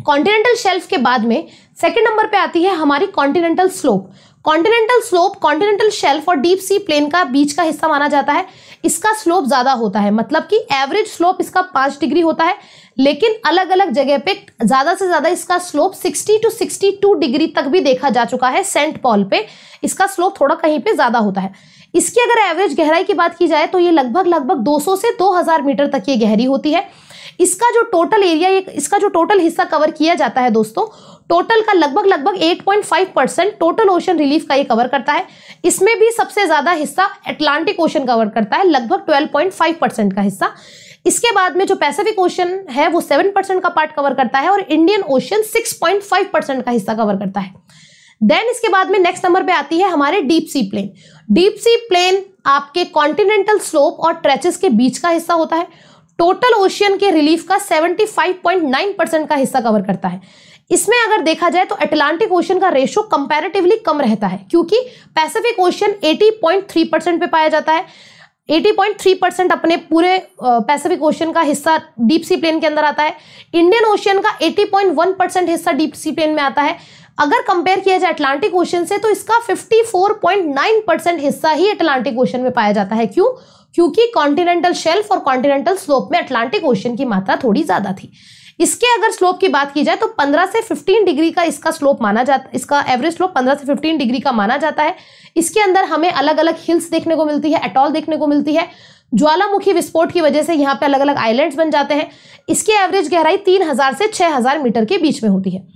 कॉन्टिनेंटल शेल्फ के बाद में सेकेंड नंबर पर आती है हमारी continental slope continental slope continental shelf और डीप सी प्लेन का बीच का हिस्सा माना जाता है इसका स्लोप ज़्यादा होता है मतलब कि एवरेज स्लोप इसका पांच डिग्री होता है लेकिन अलग अलग जगह पे ज़्यादा से ज़्यादा इसका स्लोप 60 टू 62 डिग्री तक भी देखा जा चुका है सेंट पॉल पे इसका स्लोप थोड़ा कहीं पे ज़्यादा होता है इसकी अगर एवरेज गहराई की बात की जाए तो ये लगभग लगभग 200 से 2000 मीटर तक ये गहरी होती है इसका जो टोटल एरिया इसका जो टोटल हिस्सा कवर किया जाता है दोस्तों टोटल का लगभग लगभग 8.5 परसेंट टोटल ओशन रिलीफ का ये कवर करता है इसमें भी सबसे ज़्यादा हिस्सा एटलांटिक ओशन कवर करता है लगभग 12.5 परसेंट का हिस्सा इसके बाद में जो पैसिफिक ओशन है वो 7 परसेंट का पार्ट कवर करता है और इंडियन ओशन 6.5 परसेंट का हिस्सा कवर करता है देन इसके बाद में नेक्स्ट नंबर पे आती है हमारे deep sea plain deep sea plain आपके कॉन्टिनेंटल स्लोप और ट्रेचेस के बीच का हिस्सा होता है टोटल ओशियन के रिलीफ का 75.9 परसेंट का हिस्सा कवर करता है इसमें अगर देखा जाए तो अटलांटिक ओशन का रेशो कंपैरेटिवली कम रहता है क्योंकि पैसिफिक ओशन 80.3 परसेंट पे पाया जाता है 80.3 परसेंट अपने पूरे पैसिफिक ओशन का हिस्सा डीप सी प्लेन के अंदर आता है इंडियन ओशियन का 80.1 परसेंट हिस्सा डीप सी प्लेन में आता है अगर कंपेयर किया जाए अटलांटिक ओशन से तो इसका 54.9 परसेंट हिस्सा ही अटलांटिक ओशन में पाया जाता है क्यों क्योंकि कॉन्टिनेंटल शेल्फ और कॉन्टिनेंटल स्लोप में अटलांटिक ओशन की मात्रा थोड़ी ज़्यादा थी इसके अगर स्लोप की बात की जाए तो 15 से 15 डिग्री का इसका स्लोप माना जाता इसका एवरेज स्लोप 15 से 15 डिग्री का माना जाता है इसके अंदर हमें अलग अलग हिल्स देखने को मिलती है एटॉल देखने को मिलती है ज्वालामुखी विस्फोट की वजह से यहाँ पे अलग अलग आइलैंड्स बन जाते हैं इसकी एवरेज गहराई तीन से 6000 मीटर के बीच में होती है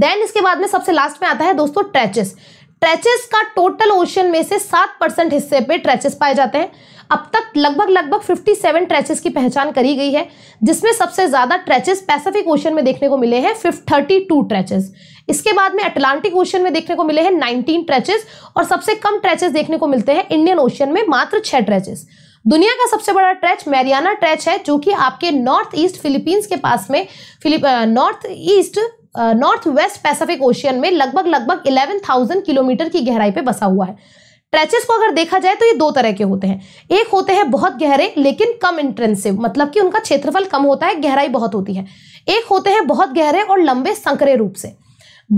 देन इसके बाद में सबसे लास्ट में आता है दोस्तों ट्रेचेस ट्रेचेस का टोटल ओशन में से सात परसेंट हिस्से पे ट्रेचेस पाए जाते हैं अब तक लगभग लगभग 57 ट्रेचेस की पहचान करी गई है जिसमें सबसे ज़्यादा ट्रेचेस पैसिफिक ओशन में देखने को मिले हैं फिफ्ट थर्टी टू ट्रेचेस इसके बाद में अटलांटिक ओशन में देखने को मिले हैं नाइनटीन ट्रेचेस और सबसे कम ट्रेचेस देखने को मिलते हैं इंडियन ओशन में मात्र छह ट्रेचेस दुनिया का सबसे बड़ा ट्रैच मैरियाना ट्रैच है जो कि आपके नॉर्थ ईस्ट फिलीपींस के पास में Philip north east north west Pacific ocean में लगभग लगभग 11,000 किलोमीटर की गहराई पे बसा हुआ है ट्रेचेस को अगर देखा जाए तो ये दो तरह के होते हैं एक होते हैं बहुत गहरे लेकिन कम इंट्रेंसिव मतलब कि उनका क्षेत्रफल कम होता है गहराई बहुत होती है एक होते हैं बहुत गहरे और लंबे संकरे रूप से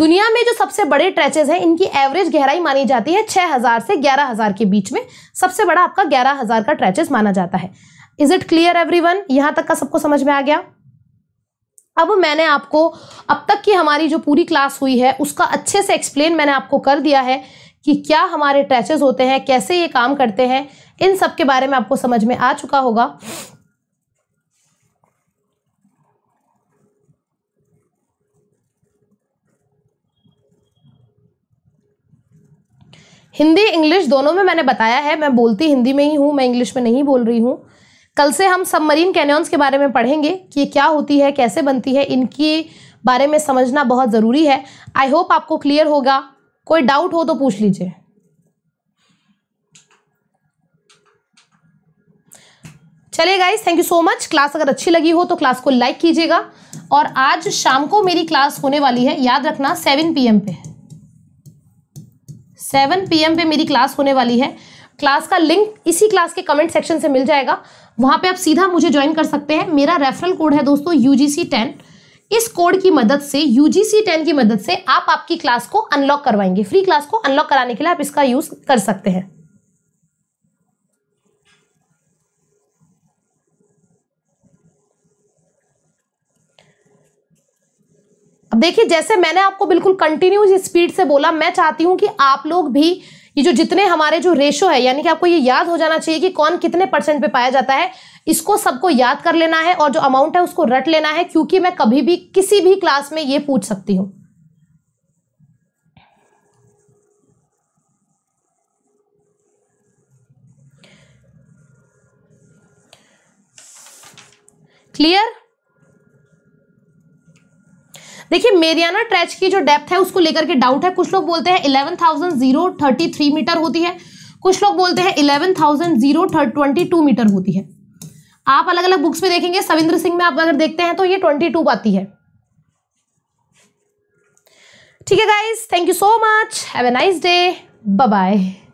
दुनिया में जो सबसे बड़े ट्रेचेज हैं इनकी एवरेज गहराई मानी जाती है हजार से ग्यारह हजार के बीच में सबसे बड़ा आपका ग्यारह हजार का ट्रेचेज माना जाता है is it clear everyone यहां तक का सबको समझ में आ गया अब मैंने आपको अब तक की हमारी जो पूरी क्लास हुई है उसका अच्छे से एक्सप्लेन मैंने आपको कर दिया है कि क्या हमारे ट्रैचेज होते हैं कैसे ये काम करते हैं इन सब के बारे में आपको समझ में आ चुका होगा हिंदी इंग्लिश दोनों में मैंने बताया है मैं बोलती हिंदी में ही हूँ मैं इंग्लिश में नहीं बोल रही हूँ कल से हम सबमरीन कैनियंस के बारे में पढ़ेंगे कि ये क्या होती है कैसे बनती है इनके बारे में समझना बहुत ज़रूरी है आई होप आपको क्लियर होगा कोई डाउट हो तो पूछ लीजिए चलिए guys thank you so much class अगर अच्छी लगी हो तो क्लास को लाइक कीजिएगा और आज शाम को मेरी क्लास होने वाली है याद रखना सेवन पीएम पे सेवन पीएम पे मेरी क्लास होने वाली है क्लास का लिंक इसी क्लास के कमेंट सेक्शन से मिल जाएगा वहां पे आप सीधा मुझे ज्वाइन कर सकते हैं मेरा रेफरल कोड है दोस्तों यूजीसी टेन इस कोड की मदद से यूजीसी टेन की मदद से आप आपकी क्लास को अनलॉक करवाएंगे फ्री क्लास को अनलॉक कराने के लिए आप इसका यूज कर सकते हैं अब देखिए जैसे मैंने आपको बिल्कुल कंटिन्यूस स्पीड से बोला मैं चाहती हूं कि आप लोग भी ये जो जितने हमारे जो रेशो है यानी कि आपको ये याद हो जाना चाहिए कि कौन कितने परसेंट पे पाया जाता है इसको सबको याद कर लेना है और जो अमाउंट है उसको रट लेना है क्योंकि मैं कभी भी किसी भी क्लास में ये पूछ सकती हूँ क्लियर देखिए मेरियाना ट्रेच की जो डेप्थ है उसको लेकर के डाउट है कुछ लोग बोलते हैं eleven thousand zero thirty three metre होती है कुछ लोग बोलते हैं eleven thousand zero twenty two metre होती है आप अलग अलग बुक्स में देखेंगे सविंद्र सिंह में आप अगर देखते हैं तो ये ट्वेंटी टू पाती है ठीक है guys thank you so much have a nice day bye